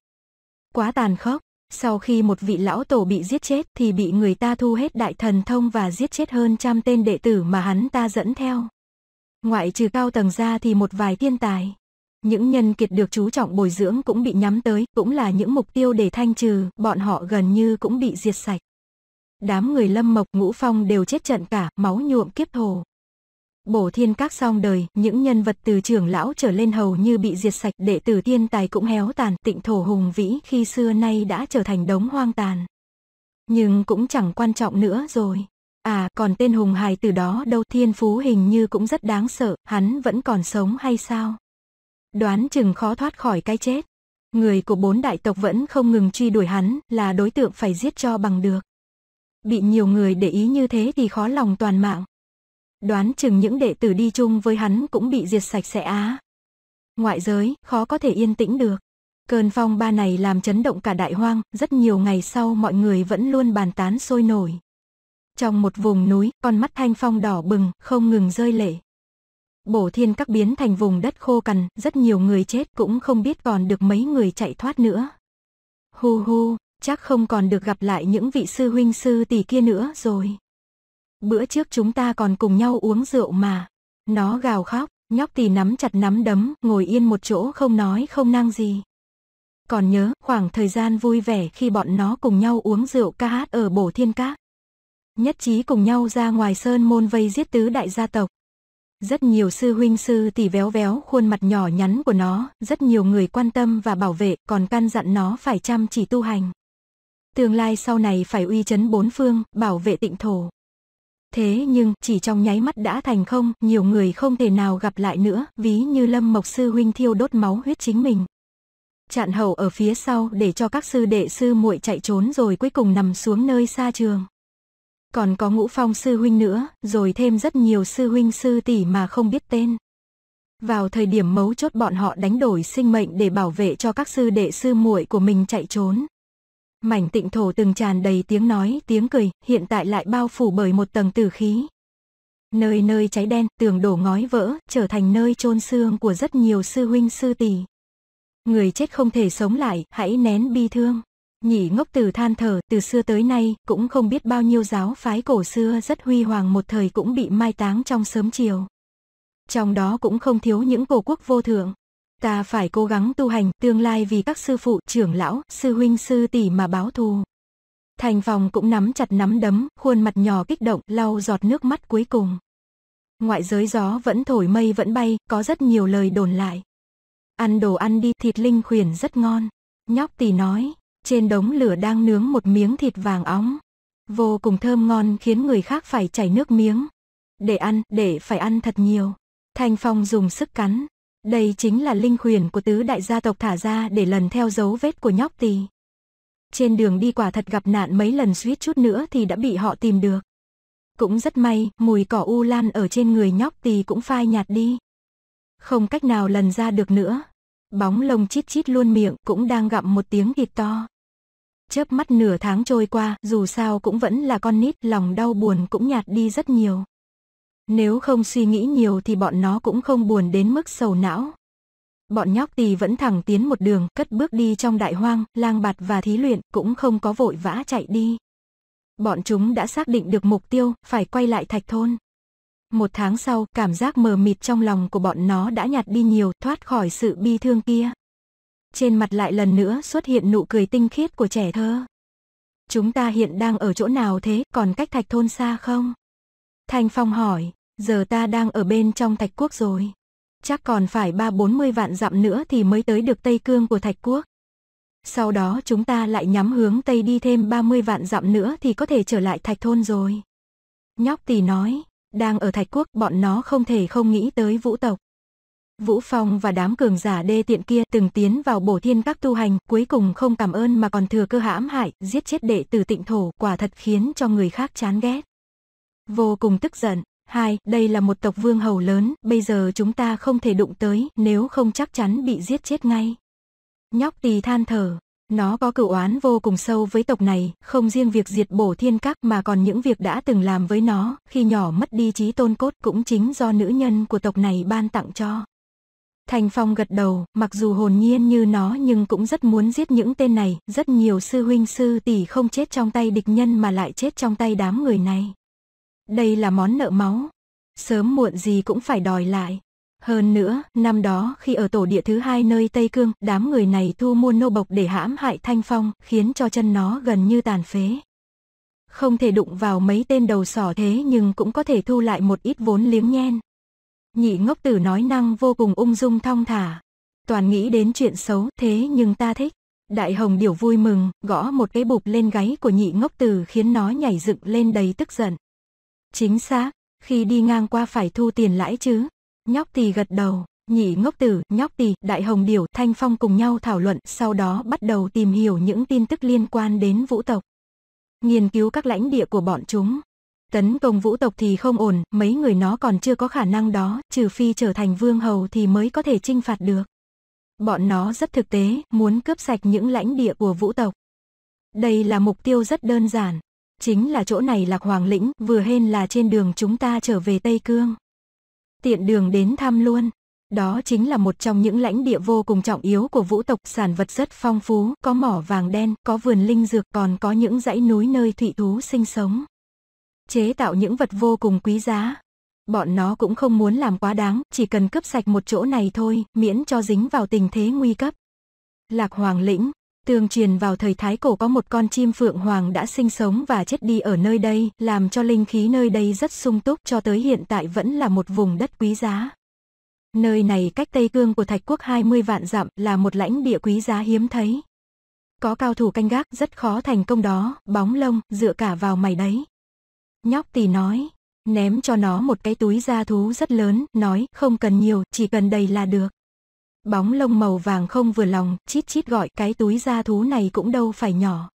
Quá tàn khốc, sau khi một vị lão tổ bị giết chết thì bị người ta thu hết đại thần thông và giết chết hơn trăm tên đệ tử mà hắn ta dẫn theo. Ngoại trừ cao tầng ra thì một vài thiên tài. Những nhân kiệt được chú trọng bồi dưỡng cũng bị nhắm tới, cũng là những mục tiêu để thanh trừ, bọn họ gần như cũng bị diệt sạch. Đám người lâm mộc ngũ phong đều chết trận cả, máu nhuộm kiếp hồ. Bổ thiên các song đời, những nhân vật từ trưởng lão trở lên hầu như bị diệt sạch, đệ tử tiên tài cũng héo tàn, tịnh thổ hùng vĩ khi xưa nay đã trở thành đống hoang tàn. Nhưng cũng chẳng quan trọng nữa rồi. À, còn tên hùng hài từ đó đâu thiên phú hình như cũng rất đáng sợ, hắn vẫn còn sống hay sao? Đoán chừng khó thoát khỏi cái chết. Người của bốn đại tộc vẫn không ngừng truy đuổi hắn, là đối tượng phải giết cho bằng được bị nhiều người để ý như thế thì khó lòng toàn mạng. Đoán chừng những đệ tử đi chung với hắn cũng bị diệt sạch sẽ á. Ngoại giới, khó có thể yên tĩnh được. Cơn phong ba này làm chấn động cả đại hoang, rất nhiều ngày sau mọi người vẫn luôn bàn tán sôi nổi. Trong một vùng núi, con mắt thanh phong đỏ bừng, không ngừng rơi lệ. Bổ thiên các biến thành vùng đất khô cằn, rất nhiều người chết cũng không biết còn được mấy người chạy thoát nữa. Hu hu, chắc không còn được gặp lại những vị sư huynh sư tỷ kia nữa rồi. Bữa trước chúng ta còn cùng nhau uống rượu mà. Nó gào khóc, nhóc tỷ nắm chặt nắm đấm, ngồi yên một chỗ không nói không năng gì. Còn nhớ khoảng thời gian vui vẻ khi bọn nó cùng nhau uống rượu ca hát ở Bổ Thiên Các. Nhất trí cùng nhau ra ngoài sơn môn vây giết tứ đại gia tộc. Rất nhiều sư huynh sư tỷ véo véo khuôn mặt nhỏ nhắn của nó, rất nhiều người quan tâm và bảo vệ, còn căn dặn nó phải chăm chỉ tu hành tương lai sau này phải uy chấn bốn phương, bảo vệ tịnh thổ. Thế nhưng, chỉ trong nháy mắt đã thành không, nhiều người không thể nào gặp lại nữa, ví như Lâm Mộc Sư Huynh thiêu đốt máu huyết chính mình. chặn hậu ở phía sau để cho các sư đệ sư muội chạy trốn rồi cuối cùng nằm xuống nơi xa trường. Còn có ngũ phong sư huynh nữa, rồi thêm rất nhiều sư huynh sư tỷ mà không biết tên. Vào thời điểm mấu chốt bọn họ đánh đổi sinh mệnh để bảo vệ cho các sư đệ sư muội của mình chạy trốn mảnh tịnh thổ từng tràn đầy tiếng nói, tiếng cười, hiện tại lại bao phủ bởi một tầng tử khí. Nơi nơi cháy đen, tường đổ ngói vỡ, trở thành nơi chôn xương của rất nhiều sư huynh sư tỷ. Người chết không thể sống lại, hãy nén bi thương. Nhị ngốc tử than thở, từ xưa tới nay, cũng không biết bao nhiêu giáo phái cổ xưa rất huy hoàng một thời cũng bị mai táng trong sớm chiều. Trong đó cũng không thiếu những cổ quốc vô thượng. Ta phải cố gắng tu hành, tương lai vì các sư phụ, trưởng lão, sư huynh sư tỷ mà báo thù. Thành phòng cũng nắm chặt nắm đấm, khuôn mặt nhỏ kích động, lau giọt nước mắt cuối cùng. Ngoại giới gió vẫn thổi mây vẫn bay, có rất nhiều lời đồn lại. Ăn đồ ăn đi, thịt linh khuyển rất ngon. Nhóc tỷ nói, trên đống lửa đang nướng một miếng thịt vàng óng. Vô cùng thơm ngon khiến người khác phải chảy nước miếng. Để ăn, để phải ăn thật nhiều. Thành Phong dùng sức cắn, đây chính là linh huyền của tứ đại gia tộc thả ra để lần theo dấu vết của nhóc tì. Trên đường đi quả thật gặp nạn mấy lần suýt chút nữa thì đã bị họ tìm được. Cũng rất may, mùi cỏ u lan ở trên người nhóc tì cũng phai nhạt đi. Không cách nào lần ra được nữa. Bóng lông chít chít luôn miệng cũng đang gặm một tiếng thịt to. Chớp mắt nửa tháng trôi qua, dù sao cũng vẫn là con nít, lòng đau buồn cũng nhạt đi rất nhiều. Nếu không suy nghĩ nhiều thì bọn nó cũng không buồn đến mức sầu não. Bọn nhóc tì vẫn thẳng tiến một đường, cất bước đi trong đại hoang, lang bạt và thí luyện cũng không có vội vã chạy đi. Bọn chúng đã xác định được mục tiêu, phải quay lại thạch thôn. Một tháng sau, cảm giác mờ mịt trong lòng của bọn nó đã nhạt đi nhiều, thoát khỏi sự bi thương kia. Trên mặt lại lần nữa xuất hiện nụ cười tinh khiết của trẻ thơ. Chúng ta hiện đang ở chỗ nào thế, còn cách thạch thôn xa không? Thanh Phong hỏi. Giờ ta đang ở bên trong Thạch Quốc rồi. Chắc còn phải ba bốn mươi vạn dặm nữa thì mới tới được Tây Cương của Thạch Quốc. Sau đó chúng ta lại nhắm hướng Tây đi thêm ba mươi vạn dặm nữa thì có thể trở lại Thạch Thôn rồi. Nhóc tỷ nói, đang ở Thạch Quốc bọn nó không thể không nghĩ tới vũ tộc. Vũ Phong và đám cường giả đê tiện kia từng tiến vào bổ thiên các tu hành, cuối cùng không cảm ơn mà còn thừa cơ hãm hại, giết chết đệ tử tịnh thổ, quả thật khiến cho người khác chán ghét. Vô cùng tức giận, Hai, đây là một tộc vương hầu lớn, bây giờ chúng ta không thể đụng tới, nếu không chắc chắn bị giết chết ngay. Nhóc tỳ than thở, nó có cửu oán vô cùng sâu với tộc này, không riêng việc diệt bổ thiên các mà còn những việc đã từng làm với nó, khi nhỏ mất đi trí tôn cốt cũng chính do nữ nhân của tộc này ban tặng cho. Thành Phong gật đầu, mặc dù hồn nhiên như nó nhưng cũng rất muốn giết những tên này, rất nhiều sư huynh sư tỷ không chết trong tay địch nhân mà lại chết trong tay đám người này. Đây là món nợ máu. Sớm muộn gì cũng phải đòi lại. Hơn nữa, năm đó khi ở tổ địa thứ hai nơi Tây Cương, đám người này thu mua nô bộc để hãm hại Thanh Phong, khiến cho chân nó gần như tàn phế. Không thể đụng vào mấy tên đầu sỏ thế nhưng cũng có thể thu lại một ít vốn liếng nhen. Nhị ngốc tử nói năng vô cùng ung dung thong thả. Toàn nghĩ đến chuyện xấu thế nhưng ta thích. Đại hồng điểu vui mừng, gõ một cái bụp lên gáy của nhị ngốc tử khiến nó nhảy dựng lên đầy tức giận. Chính xác, khi đi ngang qua phải thu tiền lãi chứ. Nhóc tỳ gật đầu, nhị ngốc tử, nhóc tỳ, đại hồng điểu, thanh phong cùng nhau thảo luận, sau đó bắt đầu tìm hiểu những tin tức liên quan đến vũ tộc. Nghiên cứu các lãnh địa của bọn chúng. Tấn công vũ tộc thì không ổn, mấy người nó còn chưa có khả năng đó, trừ phi trở thành vương hầu thì mới có thể trinh phạt được. Bọn nó rất thực tế, muốn cướp sạch những lãnh địa của vũ tộc. Đây là mục tiêu rất đơn giản. Chính là chỗ này lạc hoàng lĩnh, vừa hên là trên đường chúng ta trở về Tây Cương. Tiện đường đến thăm luôn. Đó chính là một trong những lãnh địa vô cùng trọng yếu của vũ tộc sản vật rất phong phú, có mỏ vàng đen, có vườn linh dược còn có những dãy núi nơi thủy thú sinh sống. Chế tạo những vật vô cùng quý giá. Bọn nó cũng không muốn làm quá đáng, chỉ cần cướp sạch một chỗ này thôi, miễn cho dính vào tình thế nguy cấp. Lạc Hoàng Lĩnh, Tường truyền vào thời Thái Cổ có một con chim phượng hoàng đã sinh sống và chết đi ở nơi đây, làm cho linh khí nơi đây rất sung túc cho tới hiện tại vẫn là một vùng đất quý giá. Nơi này cách Tây Cương của Thạch Quốc 20 vạn dặm là một lãnh địa quý giá hiếm thấy. Có cao thủ canh gác rất khó thành công đó, bóng lông, dựa cả vào mày đấy. Nhóc tỷ nói, ném cho nó một cái túi da thú rất lớn, nói không cần nhiều, chỉ cần đầy là được bóng lông màu vàng không vừa lòng, chít chít gọi cái túi da thú này cũng đâu phải nhỏ.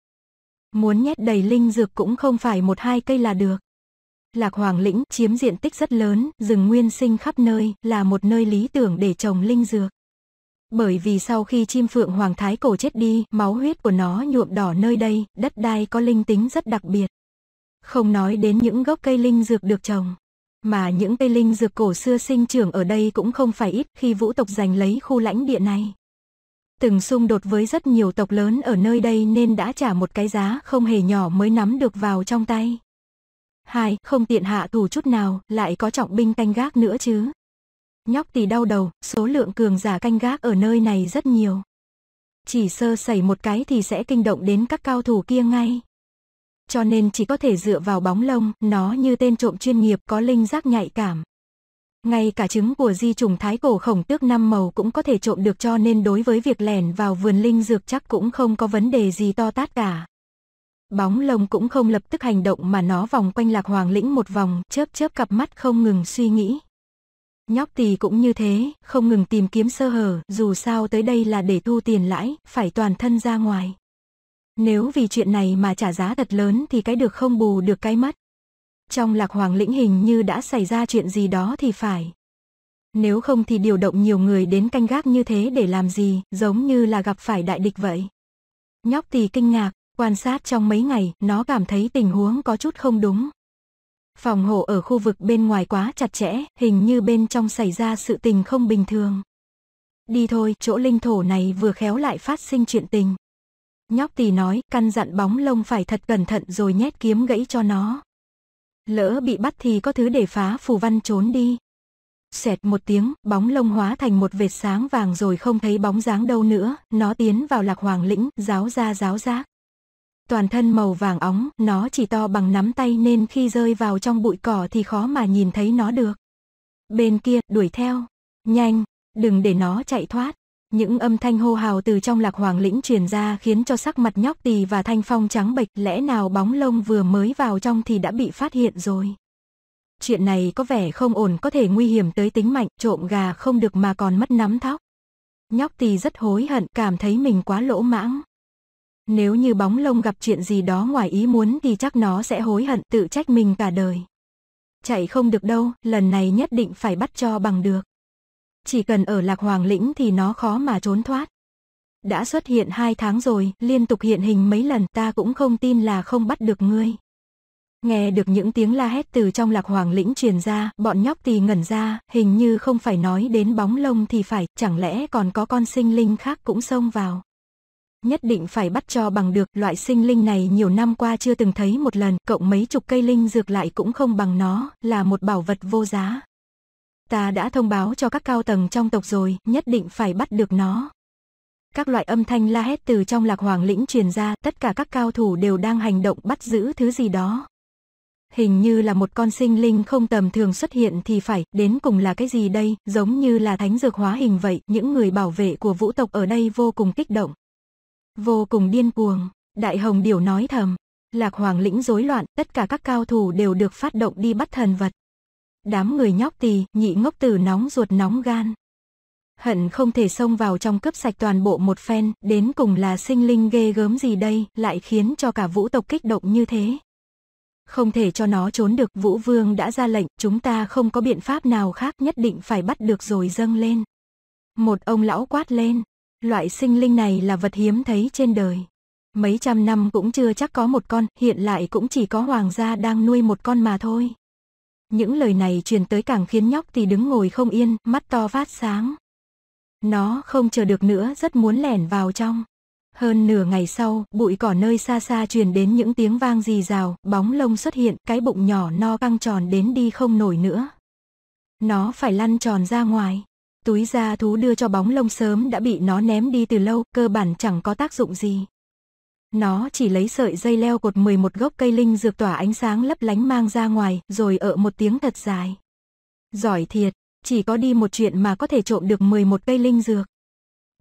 Muốn nhét đầy linh dược cũng không phải một hai cây là được. Lạc Hoàng Lĩnh chiếm diện tích rất lớn, rừng nguyên sinh khắp nơi, là một nơi lý tưởng để trồng linh dược. Bởi vì sau khi chim phượng hoàng thái cổ chết đi, máu huyết của nó nhuộm đỏ nơi đây, đất đai có linh tính rất đặc biệt. Không nói đến những gốc cây linh dược được trồng. Mà những cây linh dược cổ xưa sinh trưởng ở đây cũng không phải ít khi vũ tộc giành lấy khu lãnh địa này. Từng xung đột với rất nhiều tộc lớn ở nơi đây nên đã trả một cái giá không hề nhỏ mới nắm được vào trong tay. Hai, không tiện hạ thủ chút nào, lại có trọng binh canh gác nữa chứ. Nhóc thì đau đầu, số lượng cường giả canh gác ở nơi này rất nhiều. Chỉ sơ sẩy một cái thì sẽ kinh động đến các cao thủ kia ngay cho nên chỉ có thể dựa vào bóng lông, nó như tên trộm chuyên nghiệp có linh giác nhạy cảm. Ngay cả trứng của di trùng thái cổ khổng tước năm màu cũng có thể trộm được cho nên đối với việc lẻn vào vườn linh dược chắc cũng không có vấn đề gì to tát cả. Bóng lông cũng không lập tức hành động mà nó vòng quanh lạc hoàng lĩnh một vòng, chớp chớp cặp mắt không ngừng suy nghĩ. Nhóc tỳ cũng như thế, không ngừng tìm kiếm sơ hở, dù sao tới đây là để thu tiền lãi, phải toàn thân ra ngoài. Nếu vì chuyện này mà trả giá thật lớn thì cái được không bù được cái mất. Trong lạc hoàng lĩnh hình như đã xảy ra chuyện gì đó thì phải. Nếu không thì điều động nhiều người đến canh gác như thế để làm gì, giống như là gặp phải đại địch vậy. Nhóc thì kinh ngạc, quan sát trong mấy ngày, nó cảm thấy tình huống có chút không đúng. Phòng hộ ở khu vực bên ngoài quá chặt chẽ, hình như bên trong xảy ra sự tình không bình thường. Đi thôi, chỗ linh thổ này vừa khéo lại phát sinh chuyện tình. Nhóc tì nói, căn dặn bóng lông phải thật cẩn thận rồi nhét kiếm gãy cho nó. Lỡ bị bắt thì có thứ để phá phù văn trốn đi. Xẹt một tiếng, bóng lông hóa thành một vệt sáng vàng rồi không thấy bóng dáng đâu nữa, nó tiến vào lạc hoàng lĩnh, giáo ra giáo giác. Toàn thân màu vàng óng, nó chỉ to bằng nắm tay nên khi rơi vào trong bụi cỏ thì khó mà nhìn thấy nó được. Bên kia, đuổi theo. Nhanh, đừng để nó chạy thoát. Những âm thanh hô hào từ trong lạc hoàng lĩnh truyền ra khiến cho sắc mặt nhóc tỳ và thanh phong trắng bệch lẽ nào bóng lông vừa mới vào trong thì đã bị phát hiện rồi. Chuyện này có vẻ không ổn có thể nguy hiểm tới tính mạnh, trộm gà không được mà còn mất nắm thóc. Nhóc tỳ rất hối hận, cảm thấy mình quá lỗ mãng. Nếu như bóng lông gặp chuyện gì đó ngoài ý muốn thì chắc nó sẽ hối hận tự trách mình cả đời. Chạy không được đâu, lần này nhất định phải bắt cho bằng được chỉ cần ở Lạc Hoàng Lĩnh thì nó khó mà trốn thoát. Đã xuất hiện hai tháng rồi, liên tục hiện hình mấy lần ta cũng không tin là không bắt được ngươi. Nghe được những tiếng la hét từ trong lạc hoàng lĩnh truyền ra, bọn nhóc thì ngẩn ra, hình như không phải nói đến bóng lông thì phải, chẳng lẽ còn có con sinh linh khác cũng xông vào. Nhất định phải bắt cho bằng được, loại sinh linh này nhiều năm qua chưa từng thấy một lần, cộng mấy chục cây linh dược lại cũng không bằng nó, là một bảo vật vô giá. Ta đã thông báo cho các cao tầng trong tộc rồi, nhất định phải bắt được nó. Các loại âm thanh la hét từ trong lạc hoàng lĩnh truyền ra, tất cả các cao thủ đều đang hành động bắt giữ thứ gì đó. Hình như là một con sinh linh không tầm thường xuất hiện thì phải, đến cùng là cái gì đây, giống như là thánh dược hóa hình vậy, những người bảo vệ của vũ tộc ở đây vô cùng kích động. Vô cùng điên cuồng, Đại Hồng Điểu nói thầm, Lạc Hoàng lĩnh rối loạn, tất cả các cao thủ đều được phát động đi bắt thần vật đám người nhóc tì, nhị ngốc tử nóng ruột nóng gan. Hận không thể xông vào trong cướp sạch toàn bộ một phen, đến cùng là sinh linh ghê gớm gì đây, lại khiến cho cả vũ tộc kích động như thế. Không thể cho nó trốn được, vũ vương đã ra lệnh, chúng ta không có biện pháp nào khác nhất định phải bắt được rồi dâng lên. Một ông lão quát lên, loại sinh linh này là vật hiếm thấy trên đời. Mấy trăm năm cũng chưa chắc có một con, hiện lại cũng chỉ có hoàng gia đang nuôi một con mà thôi. Những lời này truyền tới càng khiến nhóc thì đứng ngồi không yên, mắt to phát sáng. Nó không chờ được nữa rất muốn lẻn vào trong. Hơn nửa ngày sau, bụi cỏ nơi xa xa truyền đến những tiếng vang rì rào, bóng lông xuất hiện, cái bụng nhỏ no căng tròn đến đi không nổi nữa. Nó phải lăn tròn ra ngoài. Túi da thú đưa cho bóng lông sớm đã bị nó ném đi từ lâu, cơ bản chẳng có tác dụng gì. Nó chỉ lấy sợi dây leo cột 11 gốc cây linh dược tỏa ánh sáng lấp lánh mang ra ngoài, rồi ở một tiếng thật dài. Giỏi thiệt, chỉ có đi một chuyện mà có thể trộm được 11 cây linh dược.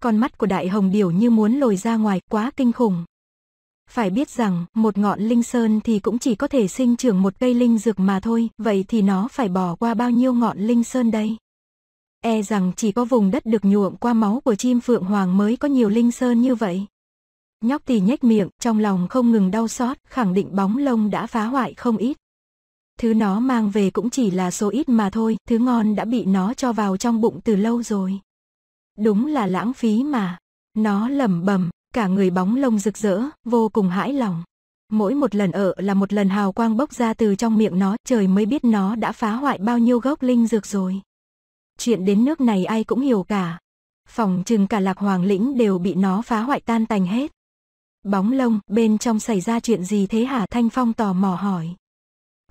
Con mắt của đại hồng điểu như muốn lồi ra ngoài, quá kinh khủng. Phải biết rằng, một ngọn linh sơn thì cũng chỉ có thể sinh trưởng một cây linh dược mà thôi, vậy thì nó phải bỏ qua bao nhiêu ngọn linh sơn đây? E rằng chỉ có vùng đất được nhuộm qua máu của chim phượng hoàng mới có nhiều linh sơn như vậy. Nhóc tì nhếch miệng, trong lòng không ngừng đau xót, khẳng định bóng lông đã phá hoại không ít. Thứ nó mang về cũng chỉ là số ít mà thôi, thứ ngon đã bị nó cho vào trong bụng từ lâu rồi. Đúng là lãng phí mà. Nó lẩm bẩm, cả người bóng lông rực rỡ, vô cùng hãi lòng. Mỗi một lần ở là một lần hào quang bốc ra từ trong miệng nó, trời mới biết nó đã phá hoại bao nhiêu gốc linh dược rồi. Chuyện đến nước này ai cũng hiểu cả. Phòng trừng cả lạc hoàng lĩnh đều bị nó phá hoại tan tành hết. Bóng lông, bên trong xảy ra chuyện gì thế hả? Thanh Phong tò mò hỏi.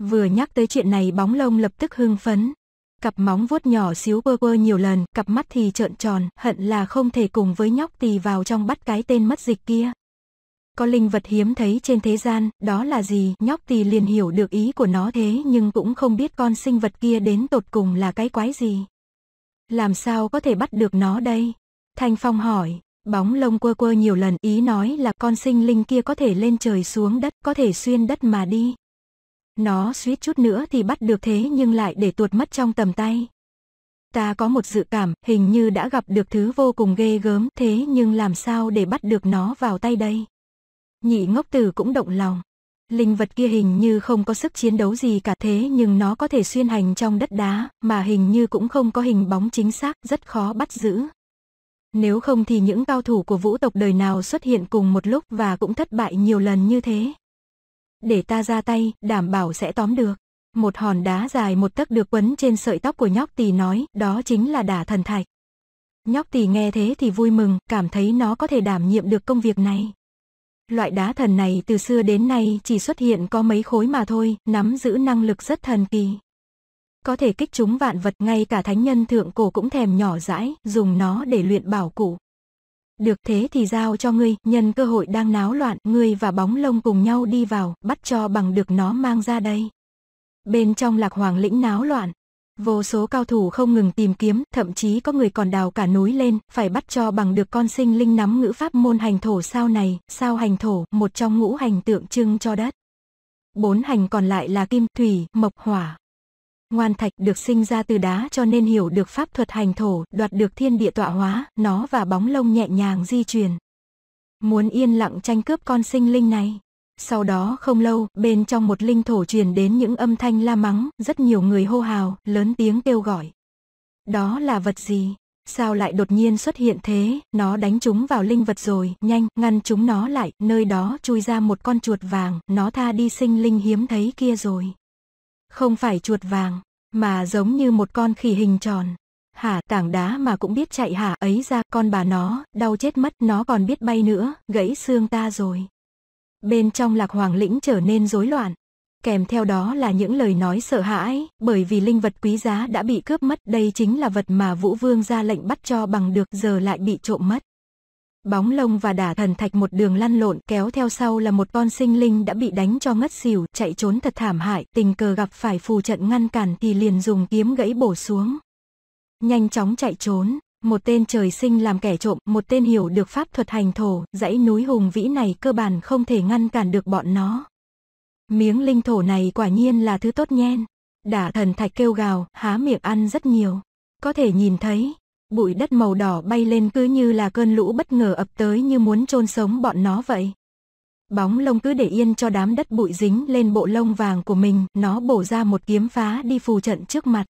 Vừa nhắc tới chuyện này bóng lông lập tức hưng phấn. Cặp móng vuốt nhỏ xíu bơ bơ nhiều lần, cặp mắt thì trợn tròn, hận là không thể cùng với nhóc tì vào trong bắt cái tên mất dịch kia. Có linh vật hiếm thấy trên thế gian, đó là gì? Nhóc tì liền hiểu được ý của nó thế nhưng cũng không biết con sinh vật kia đến tột cùng là cái quái gì. Làm sao có thể bắt được nó đây? Thanh Phong hỏi, Bóng lông quơ quơ nhiều lần ý nói là con sinh linh kia có thể lên trời xuống đất, có thể xuyên đất mà đi. Nó suýt chút nữa thì bắt được thế nhưng lại để tuột mất trong tầm tay. Ta có một dự cảm, hình như đã gặp được thứ vô cùng ghê gớm thế nhưng làm sao để bắt được nó vào tay đây. Nhị ngốc tử cũng động lòng. Linh vật kia hình như không có sức chiến đấu gì cả thế nhưng nó có thể xuyên hành trong đất đá, mà hình như cũng không có hình bóng chính xác, rất khó bắt giữ. Nếu không thì những cao thủ của vũ tộc đời nào xuất hiện cùng một lúc và cũng thất bại nhiều lần như thế. Để ta ra tay, đảm bảo sẽ tóm được. Một hòn đá dài một tấc được quấn trên sợi tóc của nhóc tỳ nói, đó chính là đả thần thạch. Nhóc tỳ nghe thế thì vui mừng, cảm thấy nó có thể đảm nhiệm được công việc này. Loại đá thần này từ xưa đến nay chỉ xuất hiện có mấy khối mà thôi, nắm giữ năng lực rất thần kỳ có thể kích chúng vạn vật ngay cả thánh nhân thượng cổ cũng thèm nhỏ dãi, dùng nó để luyện bảo cụ. Được thế thì giao cho ngươi, nhân cơ hội đang náo loạn, ngươi và bóng lông cùng nhau đi vào, bắt cho bằng được nó mang ra đây. Bên trong lạc hoàng lĩnh náo loạn, vô số cao thủ không ngừng tìm kiếm, thậm chí có người còn đào cả núi lên, phải bắt cho bằng được con sinh linh nắm ngữ pháp môn hành thổ sao này, sao hành thổ, một trong ngũ hành tượng trưng cho đất. Bốn hành còn lại là kim, thủy, mộc, hỏa, Ngoan Thạch được sinh ra từ đá cho nên hiểu được pháp thuật hành thổ, đoạt được thiên địa tọa hóa, nó và bóng lông nhẹ nhàng di chuyển. Muốn yên lặng tranh cướp con sinh linh này. Sau đó không lâu, bên trong một linh thổ truyền đến những âm thanh la mắng, rất nhiều người hô hào, lớn tiếng kêu gọi. Đó là vật gì? Sao lại đột nhiên xuất hiện thế, nó đánh chúng vào linh vật rồi, nhanh, ngăn chúng nó lại, nơi đó chui ra một con chuột vàng, nó tha đi sinh linh hiếm thấy kia rồi. Không phải chuột vàng, mà giống như một con khỉ hình tròn. Hả tảng đá mà cũng biết chạy hả ấy ra con bà nó, đau chết mất nó còn biết bay nữa, gãy xương ta rồi. Bên trong lạc hoàng lĩnh trở nên rối loạn. Kèm theo đó là những lời nói sợ hãi, bởi vì linh vật quý giá đã bị cướp mất đây chính là vật mà Vũ Vương ra lệnh bắt cho bằng được giờ lại bị trộm mất bóng lông và đả thần thạch một đường lăn lộn kéo theo sau là một con sinh linh đã bị đánh cho ngất xỉu chạy trốn thật thảm hại tình cờ gặp phải phù trận ngăn cản thì liền dùng kiếm gãy bổ xuống nhanh chóng chạy trốn một tên trời sinh làm kẻ trộm một tên hiểu được pháp thuật hành thổ dãy núi hùng vĩ này cơ bản không thể ngăn cản được bọn nó miếng linh thổ này quả nhiên là thứ tốt nhen đả thần thạch kêu gào há miệng ăn rất nhiều có thể nhìn thấy bụi đất màu đỏ bay lên cứ như là cơn lũ bất ngờ ập tới như muốn chôn sống bọn nó vậy. Bóng lông cứ để yên cho đám đất bụi dính lên bộ lông vàng của mình, nó bổ ra một kiếm phá đi phù trận trước mặt.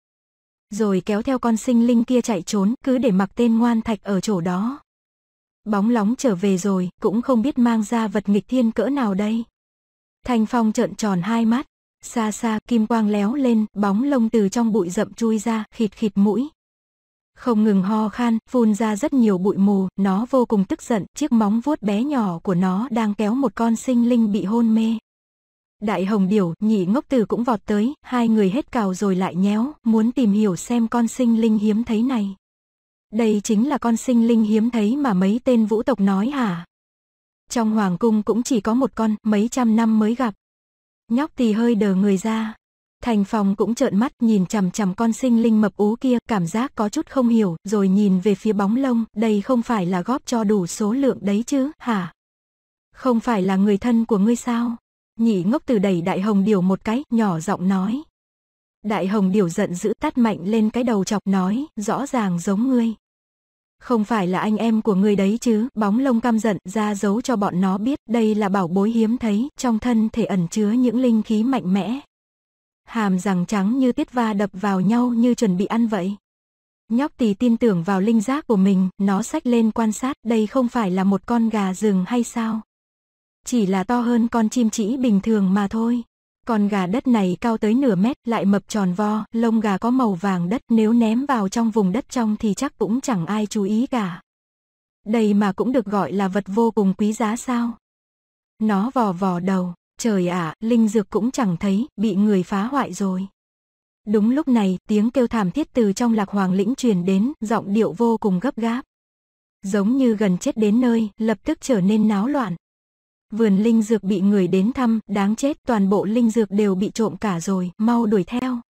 Rồi kéo theo con sinh linh kia chạy trốn, cứ để mặc tên ngoan thạch ở chỗ đó. Bóng lóng trở về rồi, cũng không biết mang ra vật nghịch thiên cỡ nào đây. Thanh Phong trợn tròn hai mắt, xa xa kim quang léo lên, bóng lông từ trong bụi rậm chui ra, khịt khịt mũi, không ngừng ho khan, phun ra rất nhiều bụi mù, nó vô cùng tức giận, chiếc móng vuốt bé nhỏ của nó đang kéo một con sinh linh bị hôn mê. Đại hồng điểu, nhị ngốc tử cũng vọt tới, hai người hết cào rồi lại nhéo, muốn tìm hiểu xem con sinh linh hiếm thấy này. Đây chính là con sinh linh hiếm thấy mà mấy tên vũ tộc nói hả? Trong hoàng cung cũng chỉ có một con, mấy trăm năm mới gặp. Nhóc tì hơi đờ người ra, Thành Phong cũng trợn mắt nhìn chằm chằm con sinh linh mập ú kia, cảm giác có chút không hiểu, rồi nhìn về phía bóng lông, đây không phải là góp cho đủ số lượng đấy chứ, hả? Không phải là người thân của ngươi sao? Nhị ngốc từ đẩy Đại Hồng Điều một cái, nhỏ giọng nói. Đại Hồng Điều giận dữ tát mạnh lên cái đầu chọc nói, rõ ràng giống ngươi. Không phải là anh em của ngươi đấy chứ, bóng lông cam giận ra giấu cho bọn nó biết đây là bảo bối hiếm thấy, trong thân thể ẩn chứa những linh khí mạnh mẽ, hàm răng trắng như tiết va đập vào nhau như chuẩn bị ăn vậy. Nhóc tì tin tưởng vào linh giác của mình, nó xách lên quan sát đây không phải là một con gà rừng hay sao. Chỉ là to hơn con chim chỉ bình thường mà thôi. Con gà đất này cao tới nửa mét lại mập tròn vo, lông gà có màu vàng đất nếu ném vào trong vùng đất trong thì chắc cũng chẳng ai chú ý cả. Đây mà cũng được gọi là vật vô cùng quý giá sao. Nó vò vò đầu, Trời ạ, à, linh dược cũng chẳng thấy, bị người phá hoại rồi. Đúng lúc này, tiếng kêu thảm thiết từ trong lạc hoàng lĩnh truyền đến, giọng điệu vô cùng gấp gáp. Giống như gần chết đến nơi, lập tức trở nên náo loạn. Vườn linh dược bị người đến thăm, đáng chết, toàn bộ linh dược đều bị trộm cả rồi, mau đuổi theo.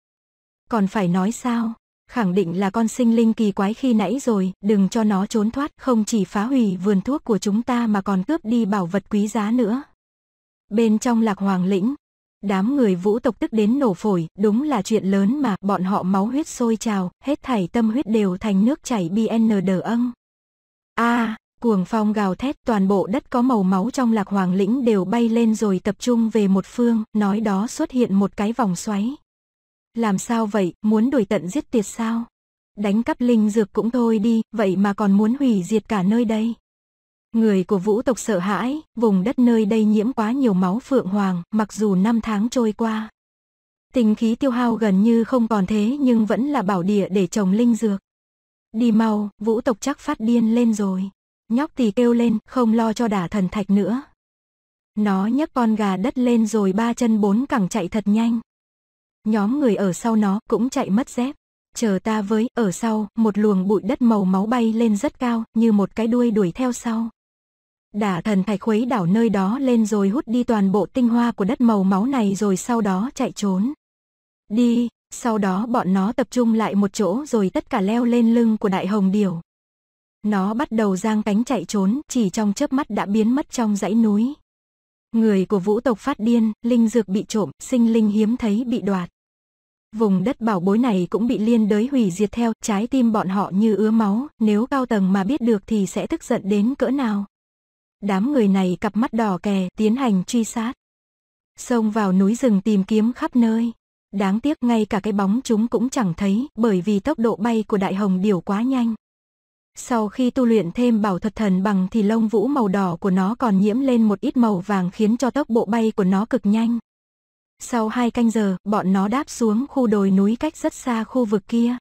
Còn phải nói sao? Khẳng định là con sinh linh kỳ quái khi nãy rồi, đừng cho nó trốn thoát, không chỉ phá hủy vườn thuốc của chúng ta mà còn cướp đi bảo vật quý giá nữa. Bên trong lạc hoàng lĩnh, đám người vũ tộc tức đến nổ phổi, đúng là chuyện lớn mà bọn họ máu huyết sôi trào, hết thảy tâm huyết đều thành nước chảy BN đờ âng. A, à, cuồng phong gào thét, toàn bộ đất có màu máu trong lạc hoàng lĩnh đều bay lên rồi tập trung về một phương, nói đó xuất hiện một cái vòng xoáy. Làm sao vậy, muốn đuổi tận giết tiệt sao? Đánh cắp linh dược cũng thôi đi, vậy mà còn muốn hủy diệt cả nơi đây. Người của vũ tộc sợ hãi, vùng đất nơi đây nhiễm quá nhiều máu phượng hoàng, mặc dù năm tháng trôi qua. Tình khí tiêu hao gần như không còn thế nhưng vẫn là bảo địa để trồng linh dược. Đi mau, vũ tộc chắc phát điên lên rồi. Nhóc tỳ kêu lên, không lo cho đả thần thạch nữa. Nó nhấc con gà đất lên rồi ba chân bốn cẳng chạy thật nhanh. Nhóm người ở sau nó cũng chạy mất dép. Chờ ta với, ở sau, một luồng bụi đất màu máu bay lên rất cao, như một cái đuôi đuổi theo sau. Đả thần thạch khuấy đảo nơi đó lên rồi hút đi toàn bộ tinh hoa của đất màu máu này rồi sau đó chạy trốn. Đi, sau đó bọn nó tập trung lại một chỗ rồi tất cả leo lên lưng của đại hồng điểu. Nó bắt đầu giang cánh chạy trốn, chỉ trong chớp mắt đã biến mất trong dãy núi. Người của vũ tộc phát điên, linh dược bị trộm, sinh linh hiếm thấy bị đoạt. Vùng đất bảo bối này cũng bị liên đới hủy diệt theo, trái tim bọn họ như ứa máu, nếu cao tầng mà biết được thì sẽ tức giận đến cỡ nào. Đám người này cặp mắt đỏ kè tiến hành truy sát. Xông vào núi rừng tìm kiếm khắp nơi. Đáng tiếc ngay cả cái bóng chúng cũng chẳng thấy bởi vì tốc độ bay của đại hồng điểu quá nhanh. Sau khi tu luyện thêm bảo thuật thần bằng thì lông vũ màu đỏ của nó còn nhiễm lên một ít màu vàng khiến cho tốc bộ bay của nó cực nhanh. Sau hai canh giờ, bọn nó đáp xuống khu đồi núi cách rất xa khu vực kia.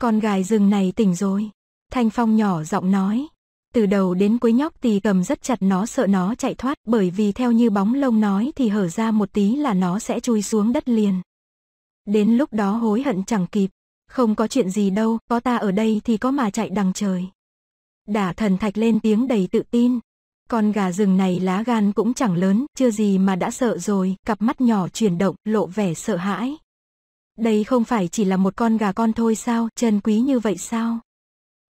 Con gài rừng này tỉnh rồi. Thanh Phong nhỏ giọng nói, từ đầu đến cuối nhóc tì cầm rất chặt nó sợ nó chạy thoát bởi vì theo như bóng lông nói thì hở ra một tí là nó sẽ chui xuống đất liền. Đến lúc đó hối hận chẳng kịp, không có chuyện gì đâu, có ta ở đây thì có mà chạy đằng trời. Đả thần thạch lên tiếng đầy tự tin. Con gà rừng này lá gan cũng chẳng lớn, chưa gì mà đã sợ rồi, cặp mắt nhỏ chuyển động, lộ vẻ sợ hãi. Đây không phải chỉ là một con gà con thôi sao, trần quý như vậy sao?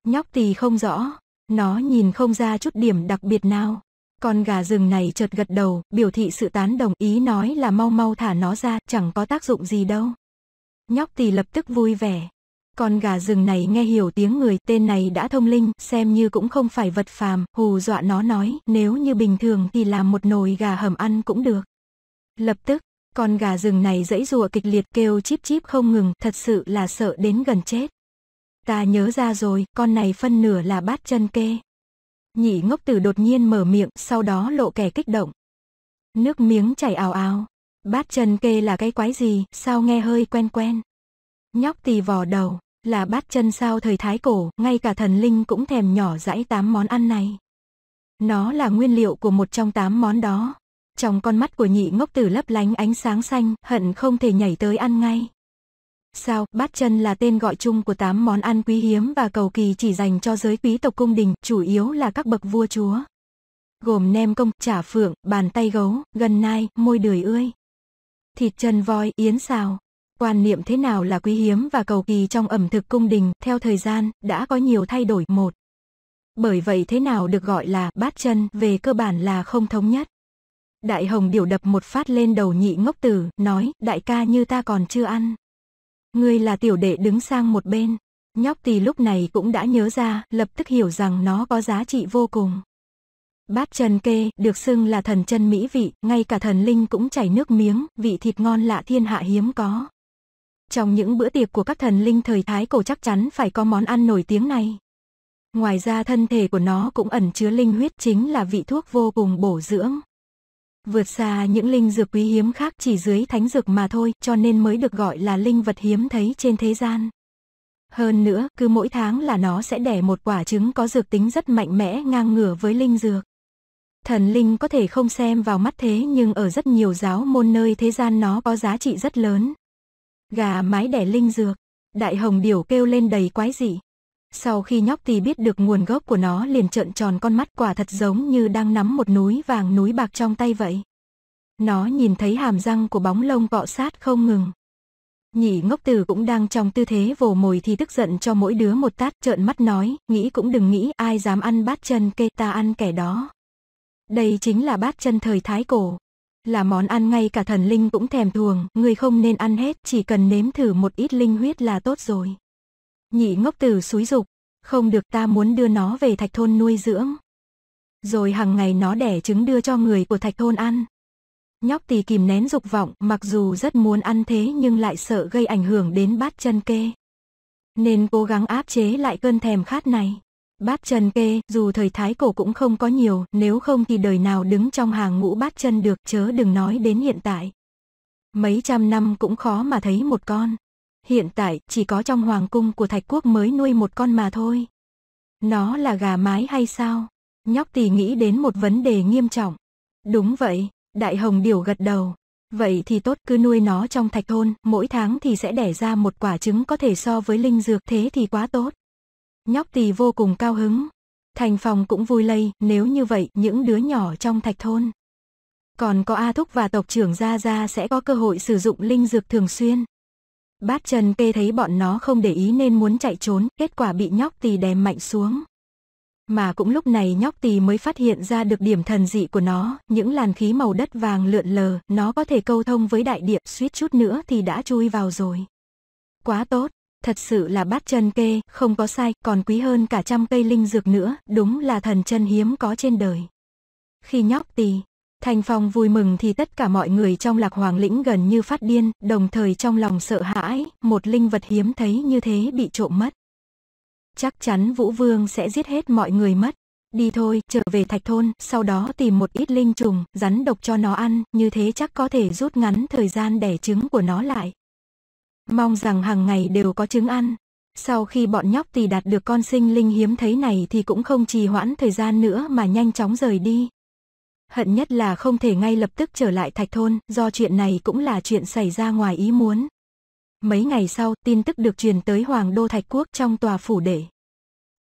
Nhóc tì không rõ, nó nhìn không ra chút điểm đặc biệt nào. Con gà rừng này chợt gật đầu, biểu thị sự tán đồng ý nói là mau mau thả nó ra, chẳng có tác dụng gì đâu. Nhóc thì lập tức vui vẻ. Con gà rừng này nghe hiểu tiếng người, tên này đã thông linh, xem như cũng không phải vật phàm, hù dọa nó nói, nếu như bình thường thì làm một nồi gà hầm ăn cũng được. Lập tức, con gà rừng này dãy rùa kịch liệt kêu chip chip không ngừng, thật sự là sợ đến gần chết. Ta nhớ ra rồi, con này phân nửa là bát chân kê. Nhị ngốc tử đột nhiên mở miệng, sau đó lộ kẻ kích động. Nước miếng chảy ào ào. Bát chân kê là cái quái gì, sao nghe hơi quen quen. Nhóc tì vò đầu, là bát chân sao thời thái cổ, ngay cả thần linh cũng thèm nhỏ dãi tám món ăn này. Nó là nguyên liệu của một trong tám món đó. Trong con mắt của nhị ngốc tử lấp lánh ánh sáng xanh, hận không thể nhảy tới ăn ngay. Sao, bát chân là tên gọi chung của 8 món ăn quý hiếm và cầu kỳ chỉ dành cho giới quý tộc cung đình, chủ yếu là các bậc vua chúa. Gồm nem công, chả phượng, bàn tay gấu, gần nai, môi đười ươi. Thịt chân voi, yến xào. Quan niệm thế nào là quý hiếm và cầu kỳ trong ẩm thực cung đình, theo thời gian, đã có nhiều thay đổi. Một. Bởi vậy thế nào được gọi là bát chân, về cơ bản là không thống nhất. Đại Hồng điều đập một phát lên đầu nhị ngốc tử, nói, đại ca như ta còn chưa ăn. Ngươi là tiểu đệ đứng sang một bên. Nhóc tỳ lúc này cũng đã nhớ ra, lập tức hiểu rằng nó có giá trị vô cùng. Bát chân kê, được xưng là thần chân mỹ vị, ngay cả thần linh cũng chảy nước miếng, vị thịt ngon lạ thiên hạ hiếm có. Trong những bữa tiệc của các thần linh thời Thái cổ chắc chắn phải có món ăn nổi tiếng này. Ngoài ra thân thể của nó cũng ẩn chứa linh huyết chính là vị thuốc vô cùng bổ dưỡng vượt xa những linh dược quý hiếm khác chỉ dưới thánh dược mà thôi, cho nên mới được gọi là linh vật hiếm thấy trên thế gian. Hơn nữa, cứ mỗi tháng là nó sẽ đẻ một quả trứng có dược tính rất mạnh mẽ ngang ngửa với linh dược. Thần linh có thể không xem vào mắt thế nhưng ở rất nhiều giáo môn nơi thế gian nó có giá trị rất lớn. Gà mái đẻ linh dược, đại hồng điểu kêu lên đầy quái dị. Sau khi nhóc tì biết được nguồn gốc của nó liền trợn tròn con mắt quả thật giống như đang nắm một núi vàng núi bạc trong tay vậy. Nó nhìn thấy hàm răng của bóng lông cọ sát không ngừng. Nhị ngốc tử cũng đang trong tư thế vồ mồi thì tức giận cho mỗi đứa một tát trợn mắt nói, nghĩ cũng đừng nghĩ ai dám ăn bát chân kê ta ăn kẻ đó. Đây chính là bát chân thời Thái Cổ. Là món ăn ngay cả thần linh cũng thèm thuồng, người không nên ăn hết, chỉ cần nếm thử một ít linh huyết là tốt rồi. Nhị ngốc tử xúi dục, không được ta muốn đưa nó về thạch thôn nuôi dưỡng. Rồi hằng ngày nó đẻ trứng đưa cho người của thạch thôn ăn. Nhóc tỳ kìm nén dục vọng, mặc dù rất muốn ăn thế nhưng lại sợ gây ảnh hưởng đến bát chân kê. Nên cố gắng áp chế lại cơn thèm khát này. Bát chân kê, dù thời thái cổ cũng không có nhiều, nếu không thì đời nào đứng trong hàng ngũ bát chân được chớ đừng nói đến hiện tại. Mấy trăm năm cũng khó mà thấy một con hiện tại chỉ có trong hoàng cung của Thạch Quốc mới nuôi một con mà thôi. Nó là gà mái hay sao? Nhóc tỳ nghĩ đến một vấn đề nghiêm trọng. Đúng vậy, Đại Hồng Điều gật đầu. Vậy thì tốt cứ nuôi nó trong thạch thôn, mỗi tháng thì sẽ đẻ ra một quả trứng có thể so với linh dược thế thì quá tốt. Nhóc tỳ vô cùng cao hứng. Thành phòng cũng vui lây, nếu như vậy những đứa nhỏ trong thạch thôn. Còn có A Thúc và tộc trưởng Gia Gia sẽ có cơ hội sử dụng linh dược thường xuyên. Bát Trần Kê thấy bọn nó không để ý nên muốn chạy trốn, kết quả bị nhóc tì đè mạnh xuống. Mà cũng lúc này nhóc tì mới phát hiện ra được điểm thần dị của nó, những làn khí màu đất vàng lượn lờ, nó có thể câu thông với đại địa, suýt chút nữa thì đã chui vào rồi. Quá tốt, thật sự là bát chân kê, không có sai, còn quý hơn cả trăm cây linh dược nữa, đúng là thần chân hiếm có trên đời. Khi nhóc tì, Thanh Phong vui mừng thì tất cả mọi người trong lạc hoàng lĩnh gần như phát điên, đồng thời trong lòng sợ hãi, một linh vật hiếm thấy như thế bị trộm mất. Chắc chắn Vũ Vương sẽ giết hết mọi người mất. Đi thôi, trở về thạch thôn, sau đó tìm một ít linh trùng, rắn độc cho nó ăn, như thế chắc có thể rút ngắn thời gian đẻ trứng của nó lại. Mong rằng hàng ngày đều có trứng ăn. Sau khi bọn nhóc thì đạt được con sinh linh hiếm thấy này thì cũng không trì hoãn thời gian nữa mà nhanh chóng rời đi, Hận nhất là không thể ngay lập tức trở lại thạch thôn, do chuyện này cũng là chuyện xảy ra ngoài ý muốn. Mấy ngày sau, tin tức được truyền tới Hoàng đô Thạch Quốc trong tòa phủ để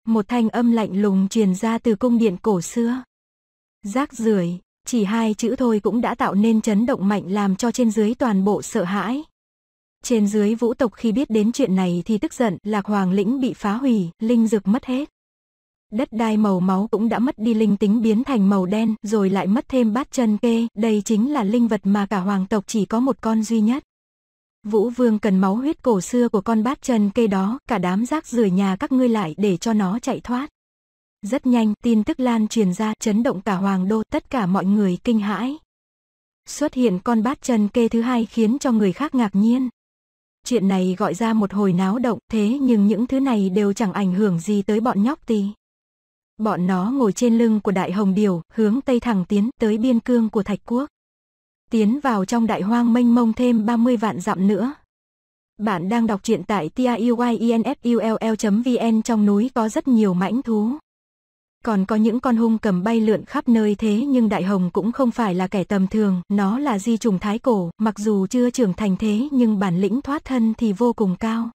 Một thanh âm lạnh lùng truyền ra từ cung điện cổ xưa. Rác rưởi, chỉ hai chữ thôi cũng đã tạo nên chấn động mạnh làm cho trên dưới toàn bộ sợ hãi. Trên dưới vũ tộc khi biết đến chuyện này thì tức giận, lạc hoàng lĩnh bị phá hủy, linh dược mất hết đất đai màu máu cũng đã mất đi linh tính biến thành màu đen, rồi lại mất thêm bát chân kê, đây chính là linh vật mà cả hoàng tộc chỉ có một con duy nhất. Vũ Vương cần máu huyết cổ xưa của con bát chân kê đó, cả đám rác rưởi nhà các ngươi lại để cho nó chạy thoát. Rất nhanh, tin tức lan truyền ra, chấn động cả hoàng đô, tất cả mọi người kinh hãi. Xuất hiện con bát chân kê thứ hai khiến cho người khác ngạc nhiên. Chuyện này gọi ra một hồi náo động, thế nhưng những thứ này đều chẳng ảnh hưởng gì tới bọn nhóc tì. Bọn nó ngồi trên lưng của đại hồng điều, hướng tây thẳng tiến tới biên cương của Thạch Quốc. Tiến vào trong đại hoang mênh mông thêm 30 vạn dặm nữa. Bạn đang đọc truyện tại tiuyinfull.vn trong núi có rất nhiều mãnh thú. Còn có những con hung cầm bay lượn khắp nơi thế nhưng đại hồng cũng không phải là kẻ tầm thường, nó là di trùng thái cổ, mặc dù chưa trưởng thành thế nhưng bản lĩnh thoát thân thì vô cùng cao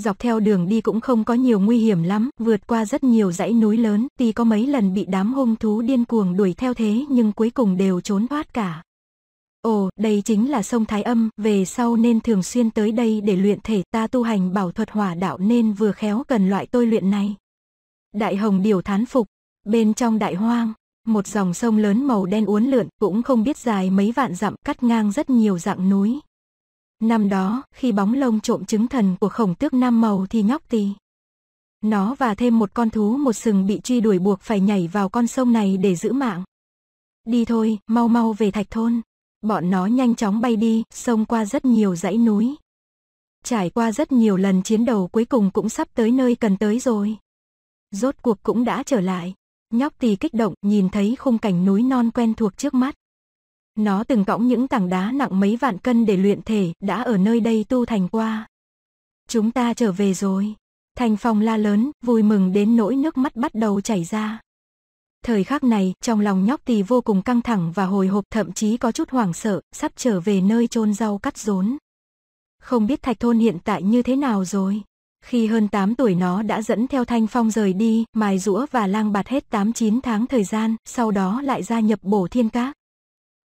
dọc theo đường đi cũng không có nhiều nguy hiểm lắm, vượt qua rất nhiều dãy núi lớn, tuy có mấy lần bị đám hung thú điên cuồng đuổi theo thế nhưng cuối cùng đều trốn thoát cả. Ồ, đây chính là sông Thái Âm, về sau nên thường xuyên tới đây để luyện thể ta tu hành bảo thuật hỏa đạo nên vừa khéo cần loại tôi luyện này. Đại hồng điều thán phục, bên trong đại hoang, một dòng sông lớn màu đen uốn lượn cũng không biết dài mấy vạn dặm cắt ngang rất nhiều dạng núi, Năm đó, khi bóng lông trộm trứng thần của khổng tước nam màu thì nhóc tì. Nó và thêm một con thú một sừng bị truy đuổi buộc phải nhảy vào con sông này để giữ mạng. Đi thôi, mau mau về thạch thôn. Bọn nó nhanh chóng bay đi, sông qua rất nhiều dãy núi. Trải qua rất nhiều lần chiến đấu cuối cùng cũng sắp tới nơi cần tới rồi. Rốt cuộc cũng đã trở lại. Nhóc tì kích động nhìn thấy khung cảnh núi non quen thuộc trước mắt. Nó từng cõng những tảng đá nặng mấy vạn cân để luyện thể, đã ở nơi đây tu thành qua. Chúng ta trở về rồi. Thành Phong la lớn, vui mừng đến nỗi nước mắt bắt đầu chảy ra. Thời khắc này, trong lòng nhóc tỳ vô cùng căng thẳng và hồi hộp thậm chí có chút hoảng sợ, sắp trở về nơi trôn rau cắt rốn. Không biết thạch thôn hiện tại như thế nào rồi. Khi hơn 8 tuổi nó đã dẫn theo Thanh Phong rời đi, mài rũa và lang bạt hết 8-9 tháng thời gian, sau đó lại gia nhập bổ thiên các.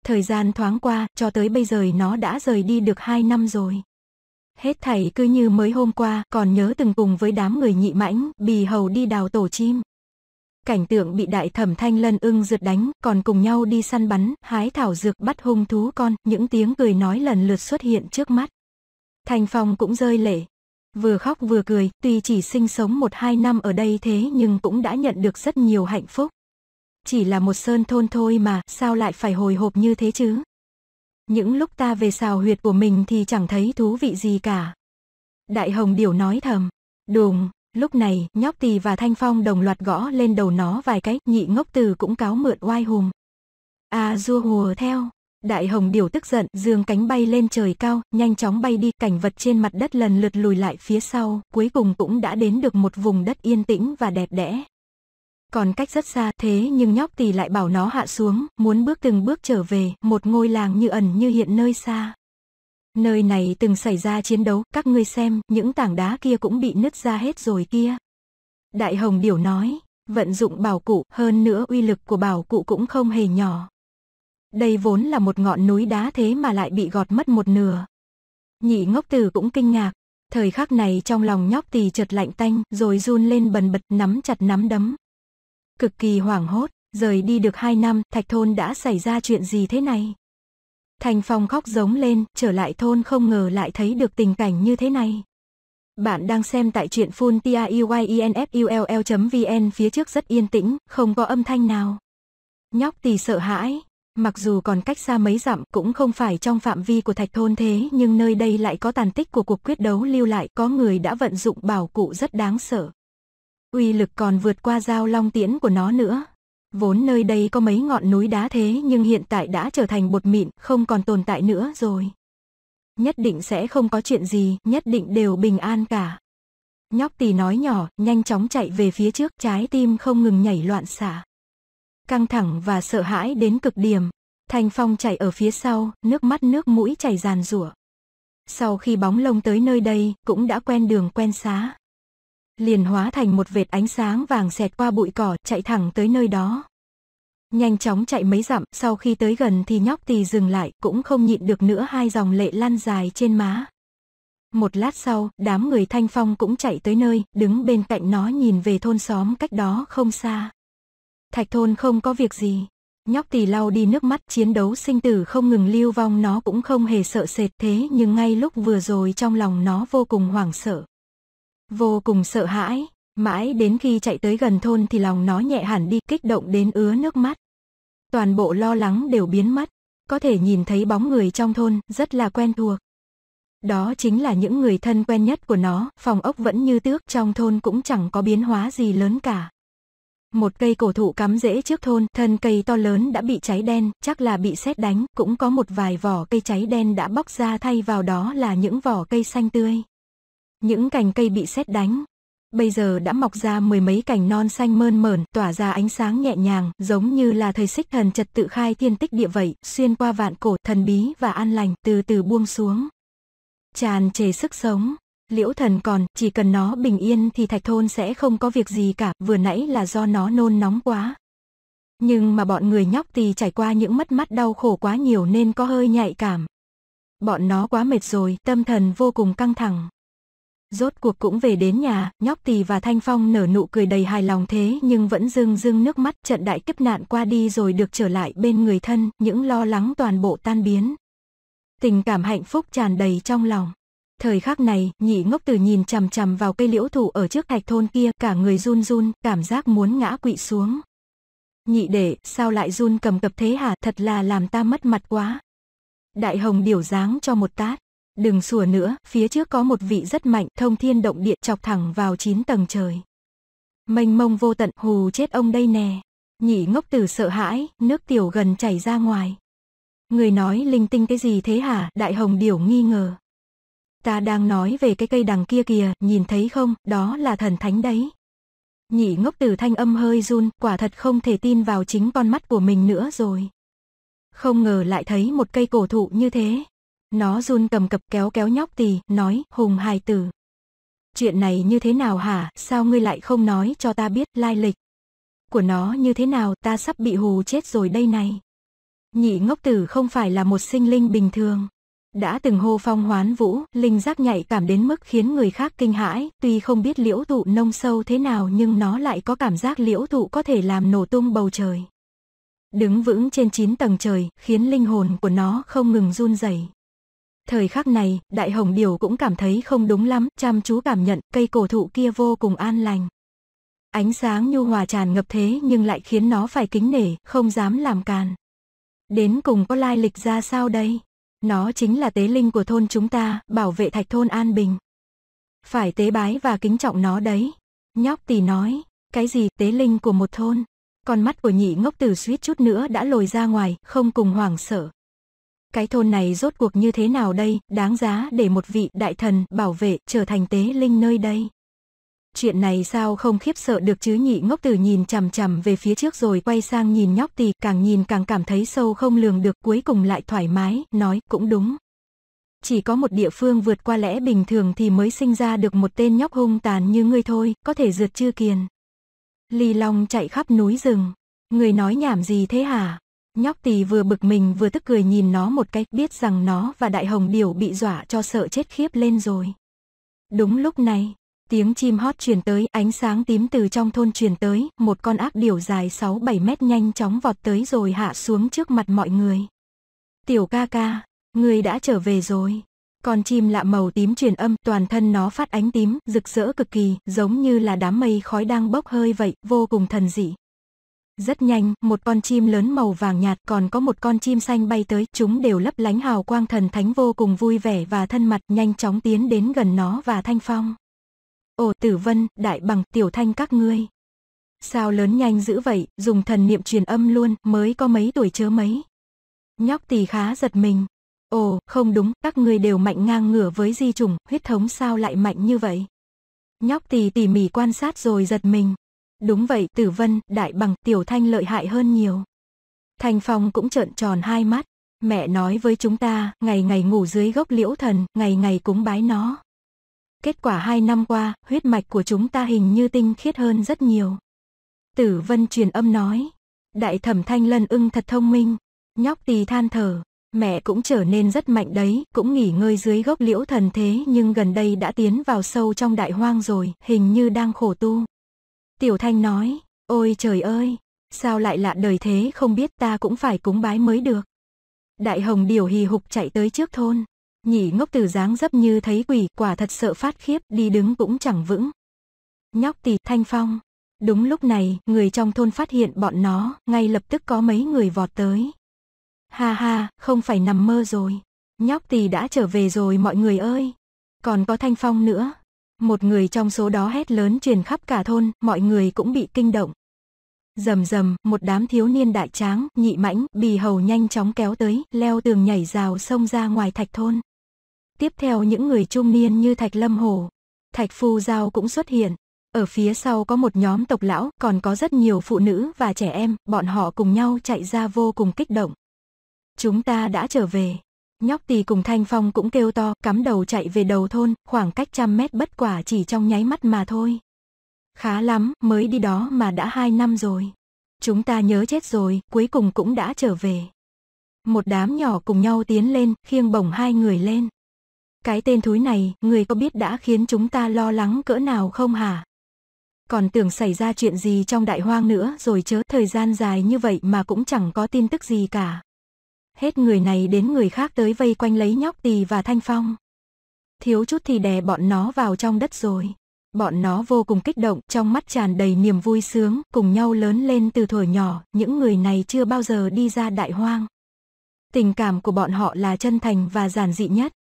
Thời gian thoáng qua, cho tới bây giờ nó đã rời đi được 2 năm rồi. Hết thảy cứ như mới hôm qua, còn nhớ từng cùng với đám người nhị mãnh, bì hầu đi đào tổ chim. Cảnh tượng bị đại thẩm thanh lân ưng rượt đánh, còn cùng nhau đi săn bắn, hái thảo dược bắt hung thú con, những tiếng cười nói lần lượt xuất hiện trước mắt. Thành Phong cũng rơi lệ. Vừa khóc vừa cười, tuy chỉ sinh sống một hai năm ở đây thế nhưng cũng đã nhận được rất nhiều hạnh phúc. Chỉ là một sơn thôn thôi mà, sao lại phải hồi hộp như thế chứ? Những lúc ta về xào huyệt của mình thì chẳng thấy thú vị gì cả. Đại Hồng Điểu nói thầm. Đùng, lúc này, nhóc tì và Thanh Phong đồng loạt gõ lên đầu nó vài cái, nhị ngốc từ cũng cáo mượn oai hùng. À rua hùa theo. Đại Hồng Điểu tức giận, dương cánh bay lên trời cao, nhanh chóng bay đi, cảnh vật trên mặt đất lần lượt lùi lại phía sau, cuối cùng cũng đã đến được một vùng đất yên tĩnh và đẹp đẽ còn cách rất xa thế nhưng nhóc tỳ lại bảo nó hạ xuống, muốn bước từng bước trở về, một ngôi làng như ẩn như hiện nơi xa. Nơi này từng xảy ra chiến đấu, các ngươi xem, những tảng đá kia cũng bị nứt ra hết rồi kia. Đại Hồng Điểu nói, vận dụng bảo cụ, hơn nữa uy lực của bảo cụ cũng không hề nhỏ. Đây vốn là một ngọn núi đá thế mà lại bị gọt mất một nửa. Nhị ngốc tử cũng kinh ngạc, thời khắc này trong lòng nhóc tỳ chợt lạnh tanh, rồi run lên bần bật nắm chặt nắm đấm, cực kỳ hoảng hốt, rời đi được 2 năm, Thạch Thôn đã xảy ra chuyện gì thế này? Thành Phong khóc giống lên, trở lại thôn không ngờ lại thấy được tình cảnh như thế này. Bạn đang xem tại truyện full tiayyinfull.vn phía trước rất yên tĩnh, không có âm thanh nào. Nhóc tỳ sợ hãi, mặc dù còn cách xa mấy dặm cũng không phải trong phạm vi của thạch thôn thế nhưng nơi đây lại có tàn tích của cuộc quyết đấu lưu lại có người đã vận dụng bảo cụ rất đáng sợ uy lực còn vượt qua dao long tiễn của nó nữa. Vốn nơi đây có mấy ngọn núi đá thế nhưng hiện tại đã trở thành bột mịn, không còn tồn tại nữa rồi. Nhất định sẽ không có chuyện gì, nhất định đều bình an cả. Nhóc tì nói nhỏ, nhanh chóng chạy về phía trước, trái tim không ngừng nhảy loạn xạ, Căng thẳng và sợ hãi đến cực điểm. thành Phong chạy ở phía sau, nước mắt nước mũi chảy ràn rủa. Sau khi bóng lông tới nơi đây, cũng đã quen đường quen xá liền hóa thành một vệt ánh sáng vàng xẹt qua bụi cỏ, chạy thẳng tới nơi đó. Nhanh chóng chạy mấy dặm, sau khi tới gần thì nhóc tì dừng lại, cũng không nhịn được nữa hai dòng lệ lan dài trên má. Một lát sau, đám người thanh phong cũng chạy tới nơi, đứng bên cạnh nó nhìn về thôn xóm cách đó không xa. Thạch thôn không có việc gì. Nhóc tì lau đi nước mắt chiến đấu sinh tử không ngừng lưu vong nó cũng không hề sợ sệt thế nhưng ngay lúc vừa rồi trong lòng nó vô cùng hoảng sợ vô cùng sợ hãi, mãi đến khi chạy tới gần thôn thì lòng nó nhẹ hẳn đi kích động đến ứa nước mắt. Toàn bộ lo lắng đều biến mất, có thể nhìn thấy bóng người trong thôn rất là quen thuộc. Đó chính là những người thân quen nhất của nó, phòng ốc vẫn như tước trong thôn cũng chẳng có biến hóa gì lớn cả. Một cây cổ thụ cắm rễ trước thôn, thân cây to lớn đã bị cháy đen, chắc là bị sét đánh, cũng có một vài vỏ cây cháy đen đã bóc ra thay vào đó là những vỏ cây xanh tươi. Những cành cây bị sét đánh, bây giờ đã mọc ra mười mấy cành non xanh mơn mởn, tỏa ra ánh sáng nhẹ nhàng, giống như là thời xích thần trật tự khai thiên tích địa vậy, xuyên qua vạn cổ, thần bí và an lành, từ từ buông xuống. Tràn trề sức sống, liễu thần còn, chỉ cần nó bình yên thì thạch thôn sẽ không có việc gì cả, vừa nãy là do nó nôn nóng quá. Nhưng mà bọn người nhóc thì trải qua những mất mắt đau khổ quá nhiều nên có hơi nhạy cảm. Bọn nó quá mệt rồi, tâm thần vô cùng căng thẳng. Rốt cuộc cũng về đến nhà, nhóc tỳ và Thanh Phong nở nụ cười đầy hài lòng thế nhưng vẫn rưng rưng nước mắt trận đại kiếp nạn qua đi rồi được trở lại bên người thân, những lo lắng toàn bộ tan biến. Tình cảm hạnh phúc tràn đầy trong lòng. Thời khắc này, nhị ngốc tử nhìn chằm chằm vào cây liễu thủ ở trước thạch thôn kia, cả người run run, cảm giác muốn ngã quỵ xuống. Nhị đệ, sao lại run cầm cập thế hả, thật là làm ta mất mặt quá. Đại hồng điểu dáng cho một tát. Đừng sủa nữa, phía trước có một vị rất mạnh, thông thiên động điện chọc thẳng vào chín tầng trời. Mênh mông vô tận, hù chết ông đây nè. Nhị ngốc tử sợ hãi, nước tiểu gần chảy ra ngoài. Người nói linh tinh cái gì thế hả, đại hồng điểu nghi ngờ. Ta đang nói về cái cây đằng kia kìa, nhìn thấy không, đó là thần thánh đấy. Nhị ngốc tử thanh âm hơi run, quả thật không thể tin vào chính con mắt của mình nữa rồi. Không ngờ lại thấy một cây cổ thụ như thế. Nó run cầm cập kéo kéo nhóc tì, nói, Hùng hài tử. Chuyện này như thế nào hả, sao ngươi lại không nói cho ta biết lai lịch của nó như thế nào, ta sắp bị hù chết rồi đây này. Nhị ngốc tử không phải là một sinh linh bình thường. Đã từng hô phong hoán vũ, linh giác nhạy cảm đến mức khiến người khác kinh hãi, tuy không biết liễu thụ nông sâu thế nào nhưng nó lại có cảm giác liễu thụ có thể làm nổ tung bầu trời. Đứng vững trên 9 tầng trời, khiến linh hồn của nó không ngừng run rẩy. Thời khắc này, Đại Hồng Điều cũng cảm thấy không đúng lắm, chăm chú cảm nhận cây cổ thụ kia vô cùng an lành. Ánh sáng nhu hòa tràn ngập thế nhưng lại khiến nó phải kính nể, không dám làm càn. Đến cùng có lai lịch ra sao đây? Nó chính là tế linh của thôn chúng ta, bảo vệ thạch thôn An Bình. Phải tế bái và kính trọng nó đấy. Nhóc tỷ nói, cái gì tế linh của một thôn? Con mắt của nhị ngốc tử suýt chút nữa đã lồi ra ngoài, không cùng hoảng sợ. Cái thôn này rốt cuộc như thế nào đây, đáng giá để một vị đại thần bảo vệ trở thành tế linh nơi đây. Chuyện này sao không khiếp sợ được chứ nhị ngốc tử nhìn chằm chằm về phía trước rồi quay sang nhìn nhóc tì càng nhìn càng cảm thấy sâu không lường được cuối cùng lại thoải mái, nói cũng đúng. Chỉ có một địa phương vượt qua lẽ bình thường thì mới sinh ra được một tên nhóc hung tàn như ngươi thôi, có thể dượt chư kiền. Ly Long chạy khắp núi rừng. Người nói nhảm gì thế hả? Nhóc tỳ vừa bực mình vừa tức cười nhìn nó một cách biết rằng nó và đại hồng điểu bị dọa cho sợ chết khiếp lên rồi. Đúng lúc này, tiếng chim hót truyền tới, ánh sáng tím từ trong thôn truyền tới, một con ác điểu dài 6-7 mét nhanh chóng vọt tới rồi hạ xuống trước mặt mọi người. Tiểu ca ca, người đã trở về rồi. Con chim lạ màu tím truyền âm, toàn thân nó phát ánh tím, rực rỡ cực kỳ, giống như là đám mây khói đang bốc hơi vậy, vô cùng thần dị. Rất nhanh, một con chim lớn màu vàng nhạt còn có một con chim xanh bay tới, chúng đều lấp lánh hào quang thần thánh vô cùng vui vẻ và thân mặt nhanh chóng tiến đến gần nó và Thanh Phong. Ồ Tử Vân, Đại Bằng, Tiểu Thanh các ngươi. Sao lớn nhanh dữ vậy, dùng thần niệm truyền âm luôn, mới có mấy tuổi chớ mấy. Nhóc tỳ khá giật mình. Ồ, không đúng, các ngươi đều mạnh ngang ngửa với di chủng, huyết thống sao lại mạnh như vậy. Nhóc tỳ tỉ mỉ quan sát rồi giật mình. Đúng vậy, Tử Vân, Đại Bằng, Tiểu Thanh lợi hại hơn nhiều. Thanh Phong cũng trợn tròn hai mắt. Mẹ nói với chúng ta, ngày ngày ngủ dưới gốc liễu thần, ngày ngày cúng bái nó. Kết quả hai năm qua, huyết mạch của chúng ta hình như tinh khiết hơn rất nhiều. Tử Vân truyền âm nói. Đại thẩm Thanh Lân ưng thật thông minh. Nhóc tì than thở. Mẹ cũng trở nên rất mạnh đấy, cũng nghỉ ngơi dưới gốc liễu thần thế nhưng gần đây đã tiến vào sâu trong đại hoang rồi, hình như đang khổ tu. Tiểu Thanh nói, ôi trời ơi, sao lại lạ đời thế không biết ta cũng phải cúng bái mới được. Đại Hồng Điều hì hục chạy tới trước thôn, nhỉ ngốc từ dáng dấp như thấy quỷ quả thật sợ phát khiếp đi đứng cũng chẳng vững. Nhóc tỷ Thanh Phong. Đúng lúc này, người trong thôn phát hiện bọn nó, ngay lập tức có mấy người vọt tới. Ha ha, không phải nằm mơ rồi. Nhóc tỷ đã trở về rồi mọi người ơi. Còn có Thanh Phong nữa, một người trong số đó hét lớn truyền khắp cả thôn, mọi người cũng bị kinh động. Dầm dầm, một đám thiếu niên đại tráng, nhị mãnh, bì hầu nhanh chóng kéo tới, leo tường nhảy rào sông ra ngoài thạch thôn. Tiếp theo những người trung niên như Thạch Lâm Hồ, Thạch Phu Giao cũng xuất hiện. Ở phía sau có một nhóm tộc lão, còn có rất nhiều phụ nữ và trẻ em, bọn họ cùng nhau chạy ra vô cùng kích động. Chúng ta đã trở về, Nhóc tì cùng Thanh Phong cũng kêu to, cắm đầu chạy về đầu thôn, khoảng cách trăm mét bất quả chỉ trong nháy mắt mà thôi. Khá lắm, mới đi đó mà đã hai năm rồi. Chúng ta nhớ chết rồi, cuối cùng cũng đã trở về. Một đám nhỏ cùng nhau tiến lên, khiêng bổng hai người lên. Cái tên thúi này, người có biết đã khiến chúng ta lo lắng cỡ nào không hả? Còn tưởng xảy ra chuyện gì trong đại hoang nữa rồi chớ thời gian dài như vậy mà cũng chẳng có tin tức gì cả hết người này đến người khác tới vây quanh lấy nhóc tì và thanh phong. Thiếu chút thì đè bọn nó vào trong đất rồi. Bọn nó vô cùng kích động, trong mắt tràn đầy niềm vui sướng, cùng nhau lớn lên từ thuở nhỏ, những người này chưa bao giờ đi ra đại hoang. Tình cảm của bọn họ là chân thành và giản dị nhất.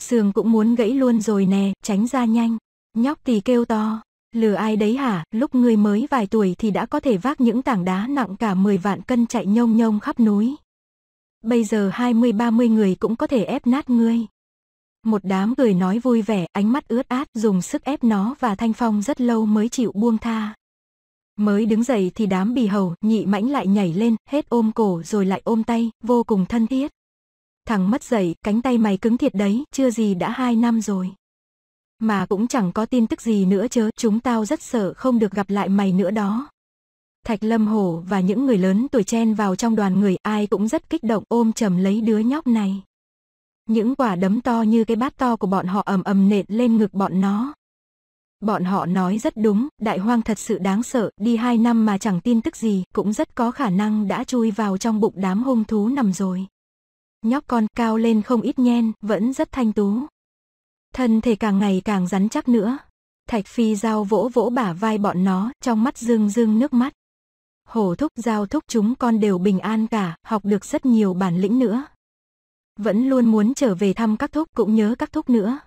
Sương cũng muốn gãy luôn rồi nè, tránh ra nhanh. Nhóc tì kêu to, lừa ai đấy hả, lúc người mới vài tuổi thì đã có thể vác những tảng đá nặng cả 10 vạn cân chạy nhông nhông khắp núi bây giờ 20-30 người cũng có thể ép nát ngươi. Một đám cười nói vui vẻ, ánh mắt ướt át dùng sức ép nó và Thanh Phong rất lâu mới chịu buông tha. Mới đứng dậy thì đám bì hầu, nhị mãnh lại nhảy lên, hết ôm cổ rồi lại ôm tay, vô cùng thân thiết. Thằng mất dậy, cánh tay mày cứng thiệt đấy, chưa gì đã hai năm rồi. Mà cũng chẳng có tin tức gì nữa chớ, chúng tao rất sợ không được gặp lại mày nữa đó. Thạch Lâm Hổ và những người lớn tuổi chen vào trong đoàn người ai cũng rất kích động ôm chầm lấy đứa nhóc này. Những quả đấm to như cái bát to của bọn họ ầm ầm nện lên ngực bọn nó. Bọn họ nói rất đúng, đại hoang thật sự đáng sợ, đi hai năm mà chẳng tin tức gì, cũng rất có khả năng đã chui vào trong bụng đám hung thú nằm rồi. Nhóc con cao lên không ít nhen, vẫn rất thanh tú. Thân thể càng ngày càng rắn chắc nữa. Thạch Phi Giao vỗ vỗ bả vai bọn nó, trong mắt dương dương nước mắt. Hồ thúc giao thúc chúng con đều bình an cả, học được rất nhiều bản lĩnh nữa. Vẫn luôn muốn trở về thăm các thúc cũng nhớ các thúc nữa.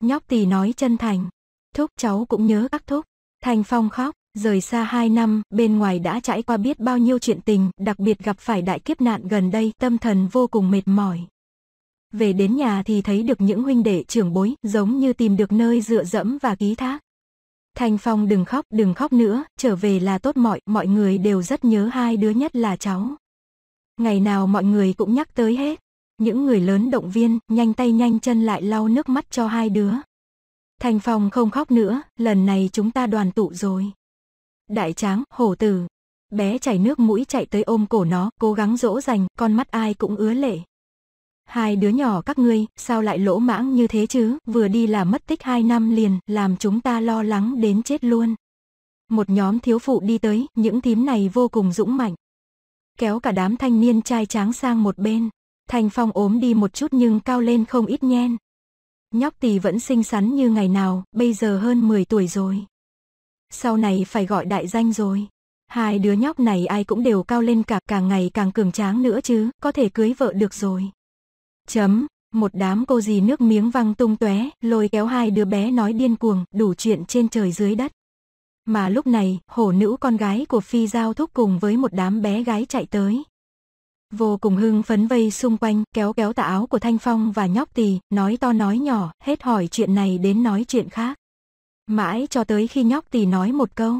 Nhóc Tì nói chân thành, thúc cháu cũng nhớ các thúc. Thành Phong khóc, rời xa hai năm, bên ngoài đã trải qua biết bao nhiêu chuyện tình, đặc biệt gặp phải đại kiếp nạn gần đây, tâm thần vô cùng mệt mỏi. Về đến nhà thì thấy được những huynh đệ trưởng bối, giống như tìm được nơi dựa dẫm và ký thác. Thanh Phong đừng khóc, đừng khóc nữa, trở về là tốt mọi, mọi người đều rất nhớ hai đứa nhất là cháu. Ngày nào mọi người cũng nhắc tới hết. Những người lớn động viên, nhanh tay nhanh chân lại lau nước mắt cho hai đứa. Thanh Phong không khóc nữa, lần này chúng ta đoàn tụ rồi. Đại tráng, hổ tử. Bé chảy nước mũi chạy tới ôm cổ nó, cố gắng dỗ dành, con mắt ai cũng ứa lệ. Hai đứa nhỏ các ngươi, sao lại lỗ mãng như thế chứ, vừa đi là mất tích hai năm liền, làm chúng ta lo lắng đến chết luôn. Một nhóm thiếu phụ đi tới, những thím này vô cùng dũng mạnh. Kéo cả đám thanh niên trai tráng sang một bên. Thành Phong ốm đi một chút nhưng cao lên không ít nhen. Nhóc tỳ vẫn xinh xắn như ngày nào, bây giờ hơn 10 tuổi rồi. Sau này phải gọi đại danh rồi. Hai đứa nhóc này ai cũng đều cao lên cả, càng ngày càng cường tráng nữa chứ, có thể cưới vợ được rồi. Chấm, một đám cô dì nước miếng văng tung tóe, lôi kéo hai đứa bé nói điên cuồng, đủ chuyện trên trời dưới đất. Mà lúc này, hổ nữ con gái của Phi Giao Thúc cùng với một đám bé gái chạy tới. Vô cùng hưng phấn vây xung quanh, kéo kéo tà áo của Thanh Phong và nhóc tì, nói to nói nhỏ, hết hỏi chuyện này đến nói chuyện khác. Mãi cho tới khi nhóc tì nói một câu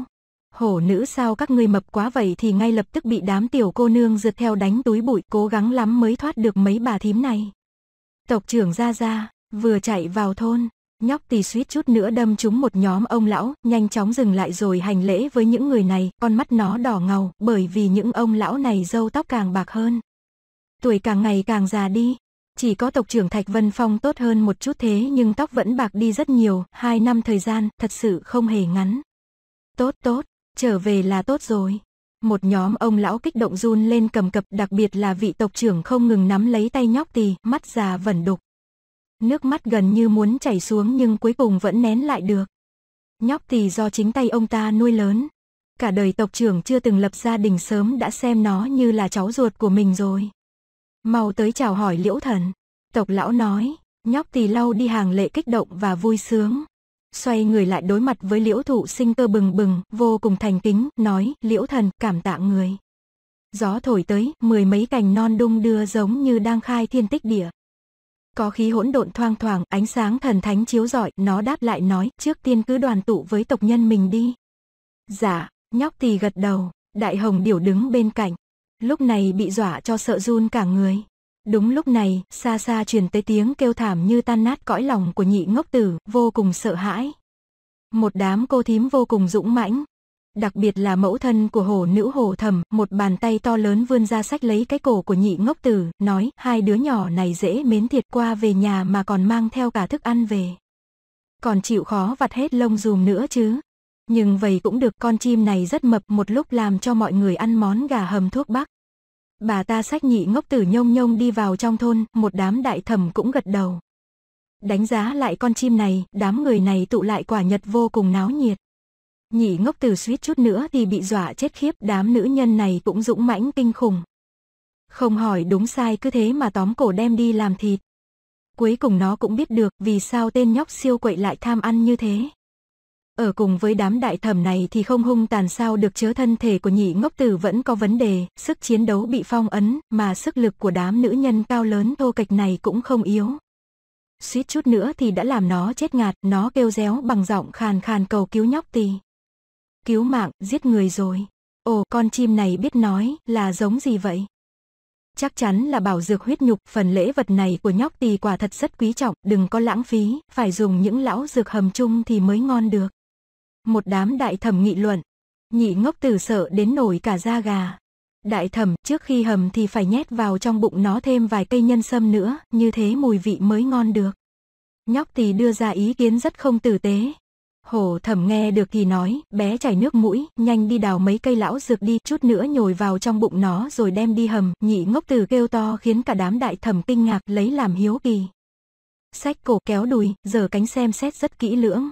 hổ nữ sao các ngươi mập quá vậy thì ngay lập tức bị đám tiểu cô nương rượt theo đánh túi bụi, cố gắng lắm mới thoát được mấy bà thím này. Tộc trưởng ra ra, vừa chạy vào thôn, nhóc tì suýt chút nữa đâm trúng một nhóm ông lão, nhanh chóng dừng lại rồi hành lễ với những người này, con mắt nó đỏ ngầu, bởi vì những ông lão này râu tóc càng bạc hơn. Tuổi càng ngày càng già đi, chỉ có tộc trưởng Thạch Vân Phong tốt hơn một chút thế nhưng tóc vẫn bạc đi rất nhiều, hai năm thời gian, thật sự không hề ngắn. Tốt tốt, Trở về là tốt rồi. Một nhóm ông lão kích động run lên cầm cập đặc biệt là vị tộc trưởng không ngừng nắm lấy tay nhóc tì, mắt già vẩn đục. Nước mắt gần như muốn chảy xuống nhưng cuối cùng vẫn nén lại được. Nhóc tì do chính tay ông ta nuôi lớn. Cả đời tộc trưởng chưa từng lập gia đình sớm đã xem nó như là cháu ruột của mình rồi. Mau tới chào hỏi liễu thần. Tộc lão nói, nhóc tì lau đi hàng lệ kích động và vui sướng xoay người lại đối mặt với liễu thụ sinh cơ bừng bừng, vô cùng thành kính, nói, liễu thần, cảm tạ người. Gió thổi tới, mười mấy cành non đung đưa giống như đang khai thiên tích địa. Có khí hỗn độn thoang thoảng, ánh sáng thần thánh chiếu rọi, nó đáp lại nói, trước tiên cứ đoàn tụ với tộc nhân mình đi. Dạ, nhóc thì gật đầu, đại hồng điểu đứng bên cạnh. Lúc này bị dọa cho sợ run cả người. Đúng lúc này, xa xa truyền tới tiếng kêu thảm như tan nát cõi lòng của nhị ngốc tử, vô cùng sợ hãi. Một đám cô thím vô cùng dũng mãnh. Đặc biệt là mẫu thân của hồ nữ hồ thầm, một bàn tay to lớn vươn ra sách lấy cái cổ của nhị ngốc tử, nói hai đứa nhỏ này dễ mến thiệt qua về nhà mà còn mang theo cả thức ăn về. Còn chịu khó vặt hết lông dùm nữa chứ. Nhưng vậy cũng được con chim này rất mập một lúc làm cho mọi người ăn món gà hầm thuốc bắc. Bà ta sách nhị ngốc tử nhông nhông đi vào trong thôn, một đám đại thẩm cũng gật đầu. Đánh giá lại con chim này, đám người này tụ lại quả nhật vô cùng náo nhiệt. Nhị ngốc tử suýt chút nữa thì bị dọa chết khiếp, đám nữ nhân này cũng dũng mãnh kinh khủng. Không hỏi đúng sai cứ thế mà tóm cổ đem đi làm thịt. Cuối cùng nó cũng biết được vì sao tên nhóc siêu quậy lại tham ăn như thế. Ở cùng với đám đại thẩm này thì không hung tàn sao được chứa thân thể của nhị ngốc tử vẫn có vấn đề, sức chiến đấu bị phong ấn, mà sức lực của đám nữ nhân cao lớn thô kịch này cũng không yếu. Suýt chút nữa thì đã làm nó chết ngạt, nó kêu réo bằng giọng khàn khàn cầu cứu nhóc tì. Cứu mạng, giết người rồi. Ồ, con chim này biết nói, là giống gì vậy? Chắc chắn là bảo dược huyết nhục, phần lễ vật này của nhóc tì quả thật rất quý trọng, đừng có lãng phí, phải dùng những lão dược hầm chung thì mới ngon được. Một đám đại thẩm nghị luận. Nhị ngốc tử sợ đến nổi cả da gà. Đại thẩm trước khi hầm thì phải nhét vào trong bụng nó thêm vài cây nhân sâm nữa, như thế mùi vị mới ngon được. Nhóc thì đưa ra ý kiến rất không tử tế. hồ thẩm nghe được thì nói, bé chảy nước mũi, nhanh đi đào mấy cây lão dược đi, chút nữa nhồi vào trong bụng nó rồi đem đi hầm, nhị ngốc tử kêu to khiến cả đám đại thẩm kinh ngạc lấy làm hiếu kỳ. Sách cổ kéo đùi, giờ cánh xem xét rất kỹ lưỡng.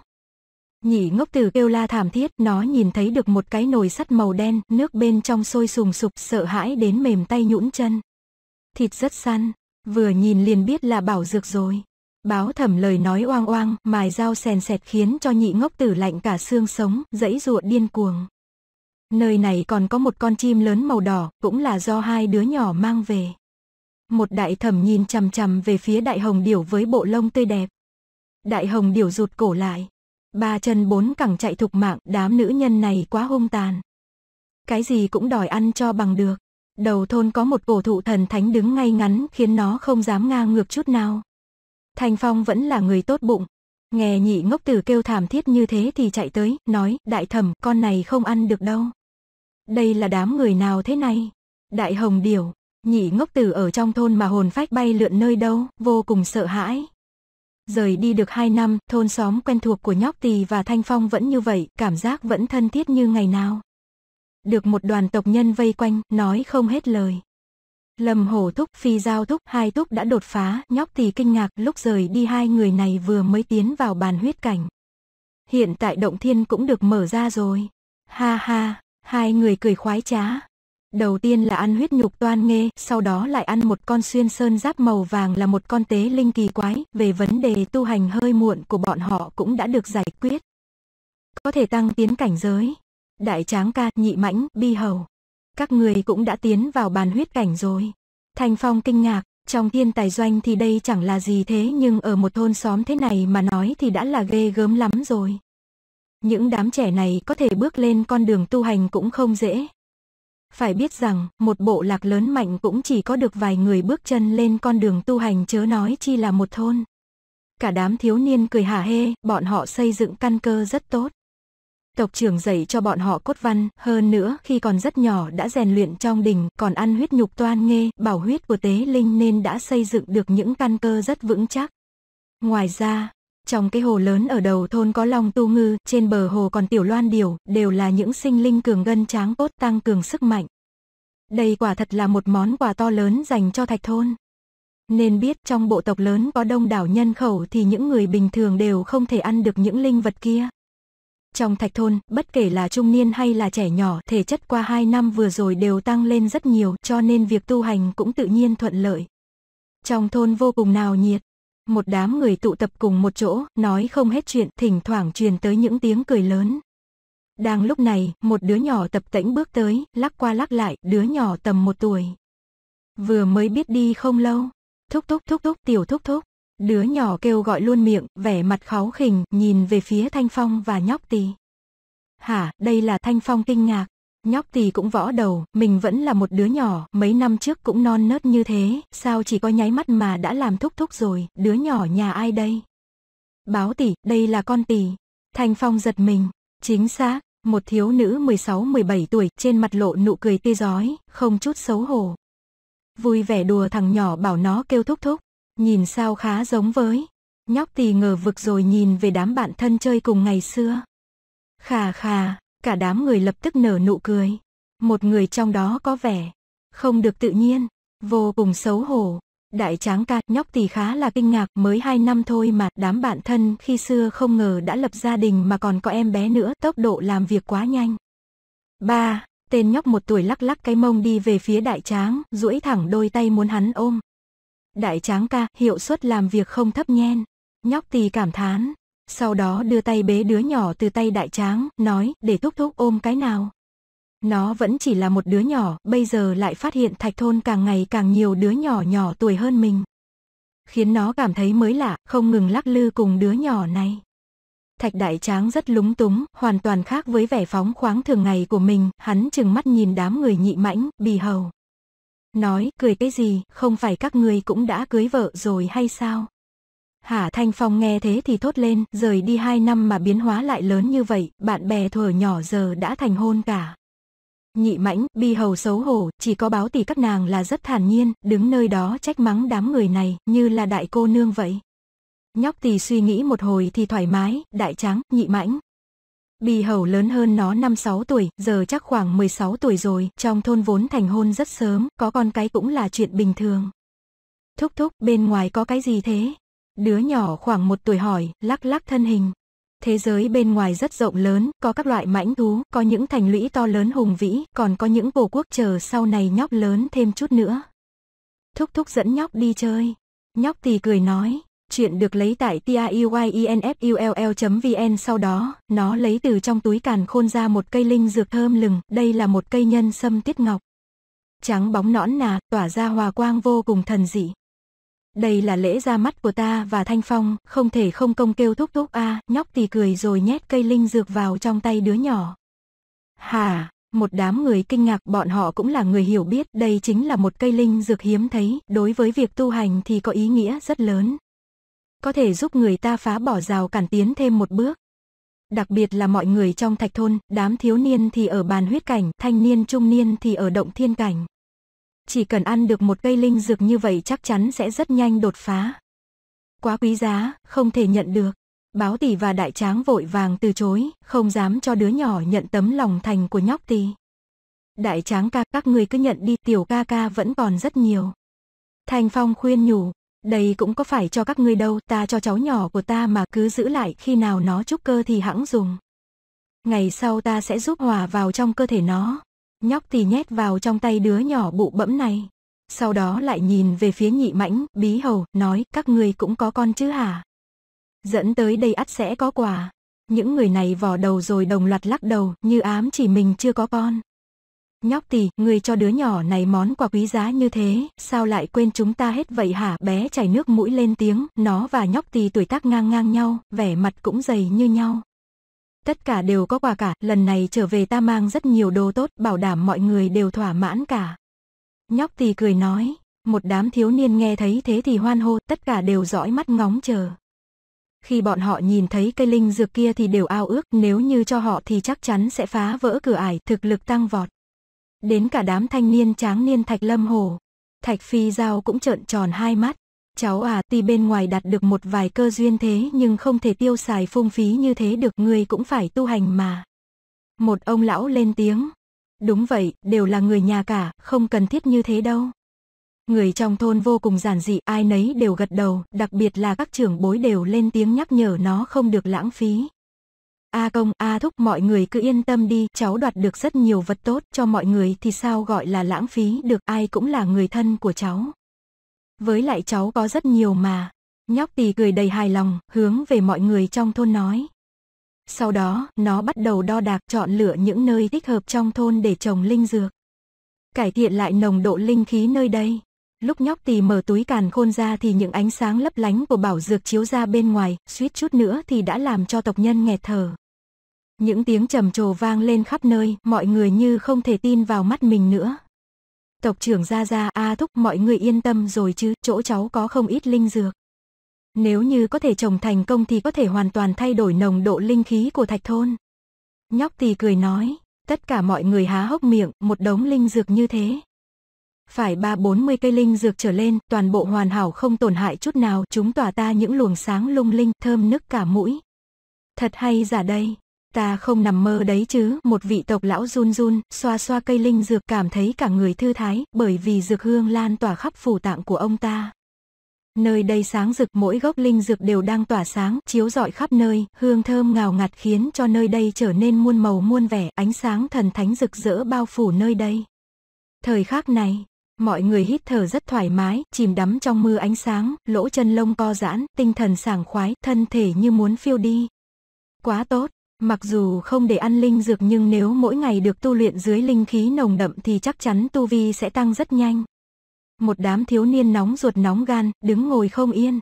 Nhị ngốc tử kêu la thảm thiết, nó nhìn thấy được một cái nồi sắt màu đen, nước bên trong sôi sùng sục, sợ hãi đến mềm tay nhũn chân. Thịt rất săn, vừa nhìn liền biết là bảo dược rồi. Báo thẩm lời nói oang oang, mài dao sèn sẹt khiến cho nhị ngốc tử lạnh cả xương sống, dẫy ruột điên cuồng. Nơi này còn có một con chim lớn màu đỏ, cũng là do hai đứa nhỏ mang về. Một đại thẩm nhìn chằm chằm về phía đại hồng điểu với bộ lông tươi đẹp. Đại hồng điểu rụt cổ lại, Ba chân bốn cẳng chạy thục mạng, đám nữ nhân này quá hung tàn. Cái gì cũng đòi ăn cho bằng được. Đầu thôn có một cổ thụ thần thánh đứng ngay ngắn khiến nó không dám ngang ngược chút nào. Thành Phong vẫn là người tốt bụng. Nghe nhị ngốc tử kêu thảm thiết như thế thì chạy tới, nói, đại thẩm, con này không ăn được đâu. Đây là đám người nào thế này? Đại hồng điểu, nhị ngốc tử ở trong thôn mà hồn phách bay lượn nơi đâu, vô cùng sợ hãi. Rời đi được 2 năm, thôn xóm quen thuộc của nhóc tỳ và Thanh Phong vẫn như vậy, cảm giác vẫn thân thiết như ngày nào. Được một đoàn tộc nhân vây quanh, nói không hết lời. Lâm hổ thúc, phi giao thúc, hai thúc đã đột phá, nhóc tỳ kinh ngạc, lúc rời đi hai người này vừa mới tiến vào bàn huyết cảnh. Hiện tại động thiên cũng được mở ra rồi. Ha ha, hai người cười khoái trá. Đầu tiên là ăn huyết nhục toan nghê, sau đó lại ăn một con xuyên sơn giáp màu vàng là một con tế linh kỳ quái, về vấn đề tu hành hơi muộn của bọn họ cũng đã được giải quyết. Có thể tăng tiến cảnh giới. Đại tráng ca, nhị mãnh, bi hầu. Các người cũng đã tiến vào bàn huyết cảnh rồi. Thành Phong kinh ngạc, trong thiên tài doanh thì đây chẳng là gì thế nhưng ở một thôn xóm thế này mà nói thì đã là ghê gớm lắm rồi. Những đám trẻ này có thể bước lên con đường tu hành cũng không dễ, phải biết rằng, một bộ lạc lớn mạnh cũng chỉ có được vài người bước chân lên con đường tu hành chớ nói chi là một thôn. Cả đám thiếu niên cười hả hê, bọn họ xây dựng căn cơ rất tốt. Tộc trưởng dạy cho bọn họ cốt văn, hơn nữa khi còn rất nhỏ đã rèn luyện trong đình, còn ăn huyết nhục toan nghê, bảo huyết của tế linh nên đã xây dựng được những căn cơ rất vững chắc. Ngoài ra, trong cái hồ lớn ở đầu thôn có lòng tu ngư, trên bờ hồ còn tiểu loan điểu, đều là những sinh linh cường gân tráng cốt tăng cường sức mạnh. Đây quả thật là một món quà to lớn dành cho thạch thôn. Nên biết trong bộ tộc lớn có đông đảo nhân khẩu thì những người bình thường đều không thể ăn được những linh vật kia. Trong thạch thôn, bất kể là trung niên hay là trẻ nhỏ, thể chất qua 2 năm vừa rồi đều tăng lên rất nhiều cho nên việc tu hành cũng tự nhiên thuận lợi. Trong thôn vô cùng nào nhiệt, một đám người tụ tập cùng một chỗ, nói không hết chuyện, thỉnh thoảng truyền tới những tiếng cười lớn. Đang lúc này, một đứa nhỏ tập tĩnh bước tới, lắc qua lắc lại, đứa nhỏ tầm một tuổi. Vừa mới biết đi không lâu, thúc thúc thúc thúc tiểu thúc thúc, đứa nhỏ kêu gọi luôn miệng, vẻ mặt kháu khỉnh, nhìn về phía Thanh Phong và nhóc tì. Hả, đây là Thanh Phong kinh ngạc. Nhóc thì cũng võ đầu, mình vẫn là một đứa nhỏ, mấy năm trước cũng non nớt như thế, sao chỉ có nháy mắt mà đã làm thúc thúc rồi, đứa nhỏ nhà ai đây? Báo tỷ, đây là con tỷ. Thành Phong giật mình, chính xác, một thiếu nữ 16-17 tuổi trên mặt lộ nụ cười tươi giói, không chút xấu hổ. Vui vẻ đùa thằng nhỏ bảo nó kêu thúc thúc, nhìn sao khá giống với. Nhóc tỷ ngờ vực rồi nhìn về đám bạn thân chơi cùng ngày xưa. Khà khà, Cả đám người lập tức nở nụ cười. Một người trong đó có vẻ không được tự nhiên, vô cùng xấu hổ. Đại tráng ca nhóc tỷ khá là kinh ngạc mới 2 năm thôi mà đám bạn thân khi xưa không ngờ đã lập gia đình mà còn có em bé nữa tốc độ làm việc quá nhanh. Ba, Tên nhóc một tuổi lắc lắc cái mông đi về phía đại tráng, duỗi thẳng đôi tay muốn hắn ôm. Đại tráng ca, hiệu suất làm việc không thấp nhen. Nhóc tỳ cảm thán, sau đó đưa tay bế đứa nhỏ từ tay đại tráng, nói, để thúc thúc ôm cái nào. Nó vẫn chỉ là một đứa nhỏ, bây giờ lại phát hiện thạch thôn càng ngày càng nhiều đứa nhỏ nhỏ tuổi hơn mình. Khiến nó cảm thấy mới lạ, không ngừng lắc lư cùng đứa nhỏ này. Thạch đại tráng rất lúng túng, hoàn toàn khác với vẻ phóng khoáng thường ngày của mình, hắn chừng mắt nhìn đám người nhị mãnh, bì hầu. Nói, cười cái gì, không phải các người cũng đã cưới vợ rồi hay sao? Hà Thanh Phong nghe thế thì thốt lên, rời đi hai năm mà biến hóa lại lớn như vậy, bạn bè thuở nhỏ giờ đã thành hôn cả. Nhị mãnh, bi hầu xấu hổ, chỉ có báo tỷ các nàng là rất thản nhiên, đứng nơi đó trách mắng đám người này, như là đại cô nương vậy. Nhóc tỷ suy nghĩ một hồi thì thoải mái, đại tráng, nhị mãnh. Bì hầu lớn hơn nó 5-6 tuổi, giờ chắc khoảng 16 tuổi rồi, trong thôn vốn thành hôn rất sớm, có con cái cũng là chuyện bình thường. Thúc thúc, bên ngoài có cái gì thế? Đứa nhỏ khoảng một tuổi hỏi, lắc lắc thân hình. Thế giới bên ngoài rất rộng lớn, có các loại mãnh thú, có những thành lũy to lớn hùng vĩ, còn có những cổ quốc chờ sau này nhóc lớn thêm chút nữa. Thúc thúc dẫn nhóc đi chơi. Nhóc thì cười nói, chuyện được lấy tại tiayyinfull.vn sau đó, nó lấy từ trong túi càn khôn ra một cây linh dược thơm lừng, đây là một cây nhân sâm tiết ngọc. Trắng bóng nõn nà, tỏa ra hòa quang vô cùng thần dị. Đây là lễ ra mắt của ta và Thanh Phong, không thể không công kêu thúc thúc a, à, nhóc thì cười rồi nhét cây linh dược vào trong tay đứa nhỏ. Hà, một đám người kinh ngạc bọn họ cũng là người hiểu biết đây chính là một cây linh dược hiếm thấy, đối với việc tu hành thì có ý nghĩa rất lớn. Có thể giúp người ta phá bỏ rào cản tiến thêm một bước. Đặc biệt là mọi người trong thạch thôn, đám thiếu niên thì ở bàn huyết cảnh, thanh niên trung niên thì ở động thiên cảnh. Chỉ cần ăn được một cây linh dược như vậy chắc chắn sẽ rất nhanh đột phá. Quá quý giá, không thể nhận được. Báo tỷ và đại tráng vội vàng từ chối, không dám cho đứa nhỏ nhận tấm lòng thành của nhóc tỷ. Đại tráng ca các người cứ nhận đi, tiểu ca ca vẫn còn rất nhiều. Thành Phong khuyên nhủ, đây cũng có phải cho các ngươi đâu, ta cho cháu nhỏ của ta mà cứ giữ lại khi nào nó trúc cơ thì hãng dùng. Ngày sau ta sẽ giúp hòa vào trong cơ thể nó nhóc thì nhét vào trong tay đứa nhỏ bụ bẫm này. Sau đó lại nhìn về phía nhị mãnh, bí hầu, nói các người cũng có con chứ hả? Dẫn tới đây ắt sẽ có quà. Những người này vò đầu rồi đồng loạt lắc đầu như ám chỉ mình chưa có con. Nhóc tì, người cho đứa nhỏ này món quà quý giá như thế, sao lại quên chúng ta hết vậy hả? Bé chảy nước mũi lên tiếng, nó và nhóc tì tuổi tác ngang ngang nhau, vẻ mặt cũng dày như nhau. Tất cả đều có quà cả, lần này trở về ta mang rất nhiều đồ tốt, bảo đảm mọi người đều thỏa mãn cả. Nhóc tì cười nói, một đám thiếu niên nghe thấy thế thì hoan hô, tất cả đều dõi mắt ngóng chờ. Khi bọn họ nhìn thấy cây linh dược kia thì đều ao ước, nếu như cho họ thì chắc chắn sẽ phá vỡ cửa ải, thực lực tăng vọt. Đến cả đám thanh niên tráng niên Thạch Lâm Hồ, Thạch Phi Giao cũng trợn tròn hai mắt. Cháu à, tuy bên ngoài đạt được một vài cơ duyên thế nhưng không thể tiêu xài phung phí như thế được người cũng phải tu hành mà. Một ông lão lên tiếng. Đúng vậy, đều là người nhà cả, không cần thiết như thế đâu. Người trong thôn vô cùng giản dị, ai nấy đều gật đầu, đặc biệt là các trưởng bối đều lên tiếng nhắc nhở nó không được lãng phí. A công, A thúc mọi người cứ yên tâm đi, cháu đoạt được rất nhiều vật tốt cho mọi người thì sao gọi là lãng phí được ai cũng là người thân của cháu với lại cháu có rất nhiều mà. Nhóc tì cười đầy hài lòng, hướng về mọi người trong thôn nói. Sau đó, nó bắt đầu đo đạc chọn lựa những nơi thích hợp trong thôn để trồng linh dược. Cải thiện lại nồng độ linh khí nơi đây. Lúc nhóc tì mở túi càn khôn ra thì những ánh sáng lấp lánh của bảo dược chiếu ra bên ngoài, suýt chút nữa thì đã làm cho tộc nhân nghẹt thở. Những tiếng trầm trồ vang lên khắp nơi, mọi người như không thể tin vào mắt mình nữa. Tộc trưởng ra ra a thúc mọi người yên tâm rồi chứ, chỗ cháu có không ít linh dược. Nếu như có thể trồng thành công thì có thể hoàn toàn thay đổi nồng độ linh khí của thạch thôn. Nhóc tì cười nói, tất cả mọi người há hốc miệng, một đống linh dược như thế. Phải ba bốn mươi cây linh dược trở lên, toàn bộ hoàn hảo không tổn hại chút nào, chúng tỏa ta những luồng sáng lung linh, thơm nức cả mũi. Thật hay giả đây. Ta không nằm mơ đấy chứ, một vị tộc lão run run, xoa xoa cây linh dược cảm thấy cả người thư thái, bởi vì dược hương lan tỏa khắp phủ tạng của ông ta. Nơi đây sáng rực mỗi gốc linh dược đều đang tỏa sáng, chiếu rọi khắp nơi, hương thơm ngào ngạt khiến cho nơi đây trở nên muôn màu muôn vẻ, ánh sáng thần thánh rực rỡ bao phủ nơi đây. Thời khắc này, mọi người hít thở rất thoải mái, chìm đắm trong mưa ánh sáng, lỗ chân lông co giãn, tinh thần sảng khoái, thân thể như muốn phiêu đi. Quá tốt! Mặc dù không để ăn linh dược nhưng nếu mỗi ngày được tu luyện dưới linh khí nồng đậm thì chắc chắn tu vi sẽ tăng rất nhanh. Một đám thiếu niên nóng ruột nóng gan, đứng ngồi không yên.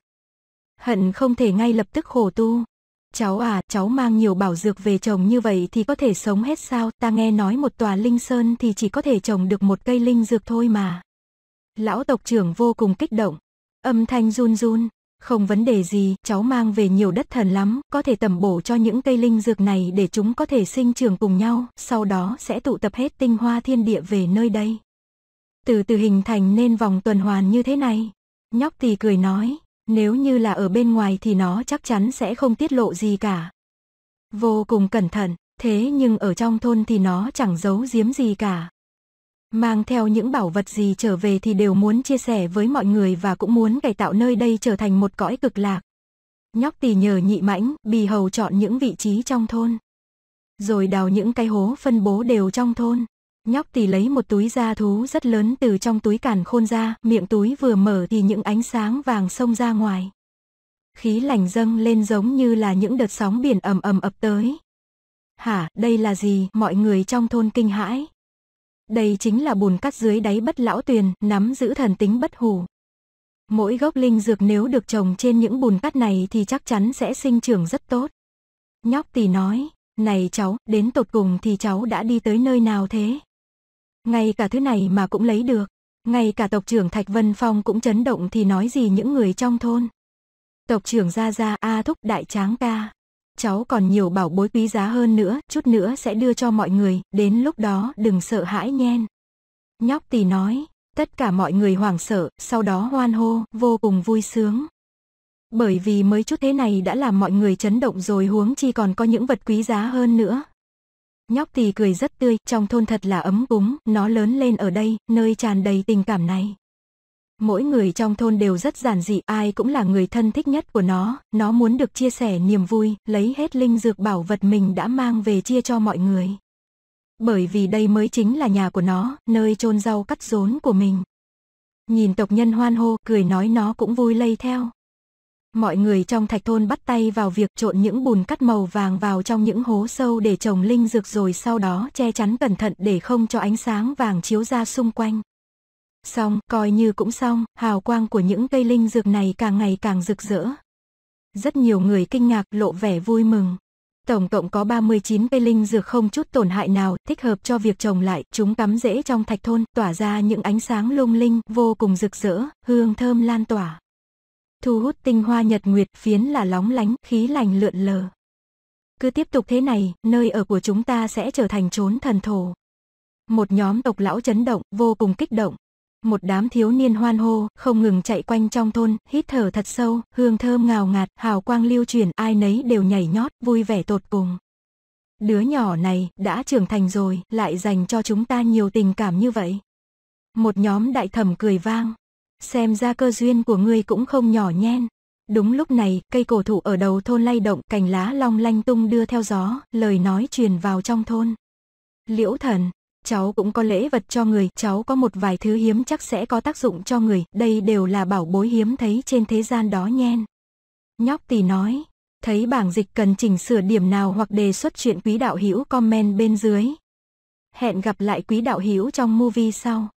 Hận không thể ngay lập tức khổ tu. Cháu à, cháu mang nhiều bảo dược về trồng như vậy thì có thể sống hết sao? Ta nghe nói một tòa linh sơn thì chỉ có thể trồng được một cây linh dược thôi mà. Lão tộc trưởng vô cùng kích động. Âm thanh run run, không vấn đề gì, cháu mang về nhiều đất thần lắm, có thể tẩm bổ cho những cây linh dược này để chúng có thể sinh trưởng cùng nhau, sau đó sẽ tụ tập hết tinh hoa thiên địa về nơi đây. Từ từ hình thành nên vòng tuần hoàn như thế này. Nhóc thì cười nói, nếu như là ở bên ngoài thì nó chắc chắn sẽ không tiết lộ gì cả. Vô cùng cẩn thận, thế nhưng ở trong thôn thì nó chẳng giấu giếm gì cả. Mang theo những bảo vật gì trở về thì đều muốn chia sẻ với mọi người và cũng muốn cải tạo nơi đây trở thành một cõi cực lạc. Nhóc tỳ nhờ nhị mãnh, bì hầu chọn những vị trí trong thôn. Rồi đào những cái hố phân bố đều trong thôn. Nhóc tỳ lấy một túi da thú rất lớn từ trong túi càn khôn ra, miệng túi vừa mở thì những ánh sáng vàng xông ra ngoài. Khí lành dâng lên giống như là những đợt sóng biển ầm ầm ập tới. Hả, đây là gì? Mọi người trong thôn kinh hãi. Đây chính là bùn cắt dưới đáy bất lão tuyền, nắm giữ thần tính bất hủ. Mỗi gốc linh dược nếu được trồng trên những bùn cắt này thì chắc chắn sẽ sinh trưởng rất tốt. Nhóc tỷ nói, này cháu, đến tột cùng thì cháu đã đi tới nơi nào thế? Ngay cả thứ này mà cũng lấy được. Ngay cả tộc trưởng Thạch Vân Phong cũng chấn động thì nói gì những người trong thôn. Tộc trưởng Gia Gia A Thúc Đại Tráng Ca cháu còn nhiều bảo bối quý giá hơn nữa, chút nữa sẽ đưa cho mọi người, đến lúc đó đừng sợ hãi nhen. Nhóc tỳ nói, tất cả mọi người hoảng sợ, sau đó hoan hô, vô cùng vui sướng. Bởi vì mới chút thế này đã làm mọi người chấn động rồi huống chi còn có những vật quý giá hơn nữa. Nhóc tỳ cười rất tươi, trong thôn thật là ấm cúng, nó lớn lên ở đây, nơi tràn đầy tình cảm này. Mỗi người trong thôn đều rất giản dị, ai cũng là người thân thích nhất của nó, nó muốn được chia sẻ niềm vui, lấy hết linh dược bảo vật mình đã mang về chia cho mọi người. Bởi vì đây mới chính là nhà của nó, nơi chôn rau cắt rốn của mình. Nhìn tộc nhân hoan hô, cười nói nó cũng vui lây theo. Mọi người trong thạch thôn bắt tay vào việc trộn những bùn cắt màu vàng vào trong những hố sâu để trồng linh dược rồi sau đó che chắn cẩn thận để không cho ánh sáng vàng chiếu ra xung quanh. Xong, coi như cũng xong, hào quang của những cây linh dược này càng ngày càng rực rỡ. Rất nhiều người kinh ngạc lộ vẻ vui mừng. Tổng cộng có 39 cây linh dược không chút tổn hại nào, thích hợp cho việc trồng lại, chúng cắm rễ trong thạch thôn, tỏa ra những ánh sáng lung linh, vô cùng rực rỡ, hương thơm lan tỏa. Thu hút tinh hoa nhật nguyệt, phiến là lóng lánh, khí lành lượn lờ. Cứ tiếp tục thế này, nơi ở của chúng ta sẽ trở thành chốn thần thổ. Một nhóm tộc lão chấn động, vô cùng kích động, một đám thiếu niên hoan hô, không ngừng chạy quanh trong thôn, hít thở thật sâu, hương thơm ngào ngạt, hào quang lưu truyền, ai nấy đều nhảy nhót, vui vẻ tột cùng. Đứa nhỏ này, đã trưởng thành rồi, lại dành cho chúng ta nhiều tình cảm như vậy. Một nhóm đại thẩm cười vang. Xem ra cơ duyên của ngươi cũng không nhỏ nhen. Đúng lúc này, cây cổ thụ ở đầu thôn lay động, cành lá long lanh tung đưa theo gió, lời nói truyền vào trong thôn. Liễu thần, cháu cũng có lễ vật cho người, cháu có một vài thứ hiếm chắc sẽ có tác dụng cho người, đây đều là bảo bối hiếm thấy trên thế gian đó nhen. Nhóc tỳ nói, thấy bảng dịch cần chỉnh sửa điểm nào hoặc đề xuất chuyện quý đạo hữu comment bên dưới. Hẹn gặp lại quý đạo hữu trong movie sau.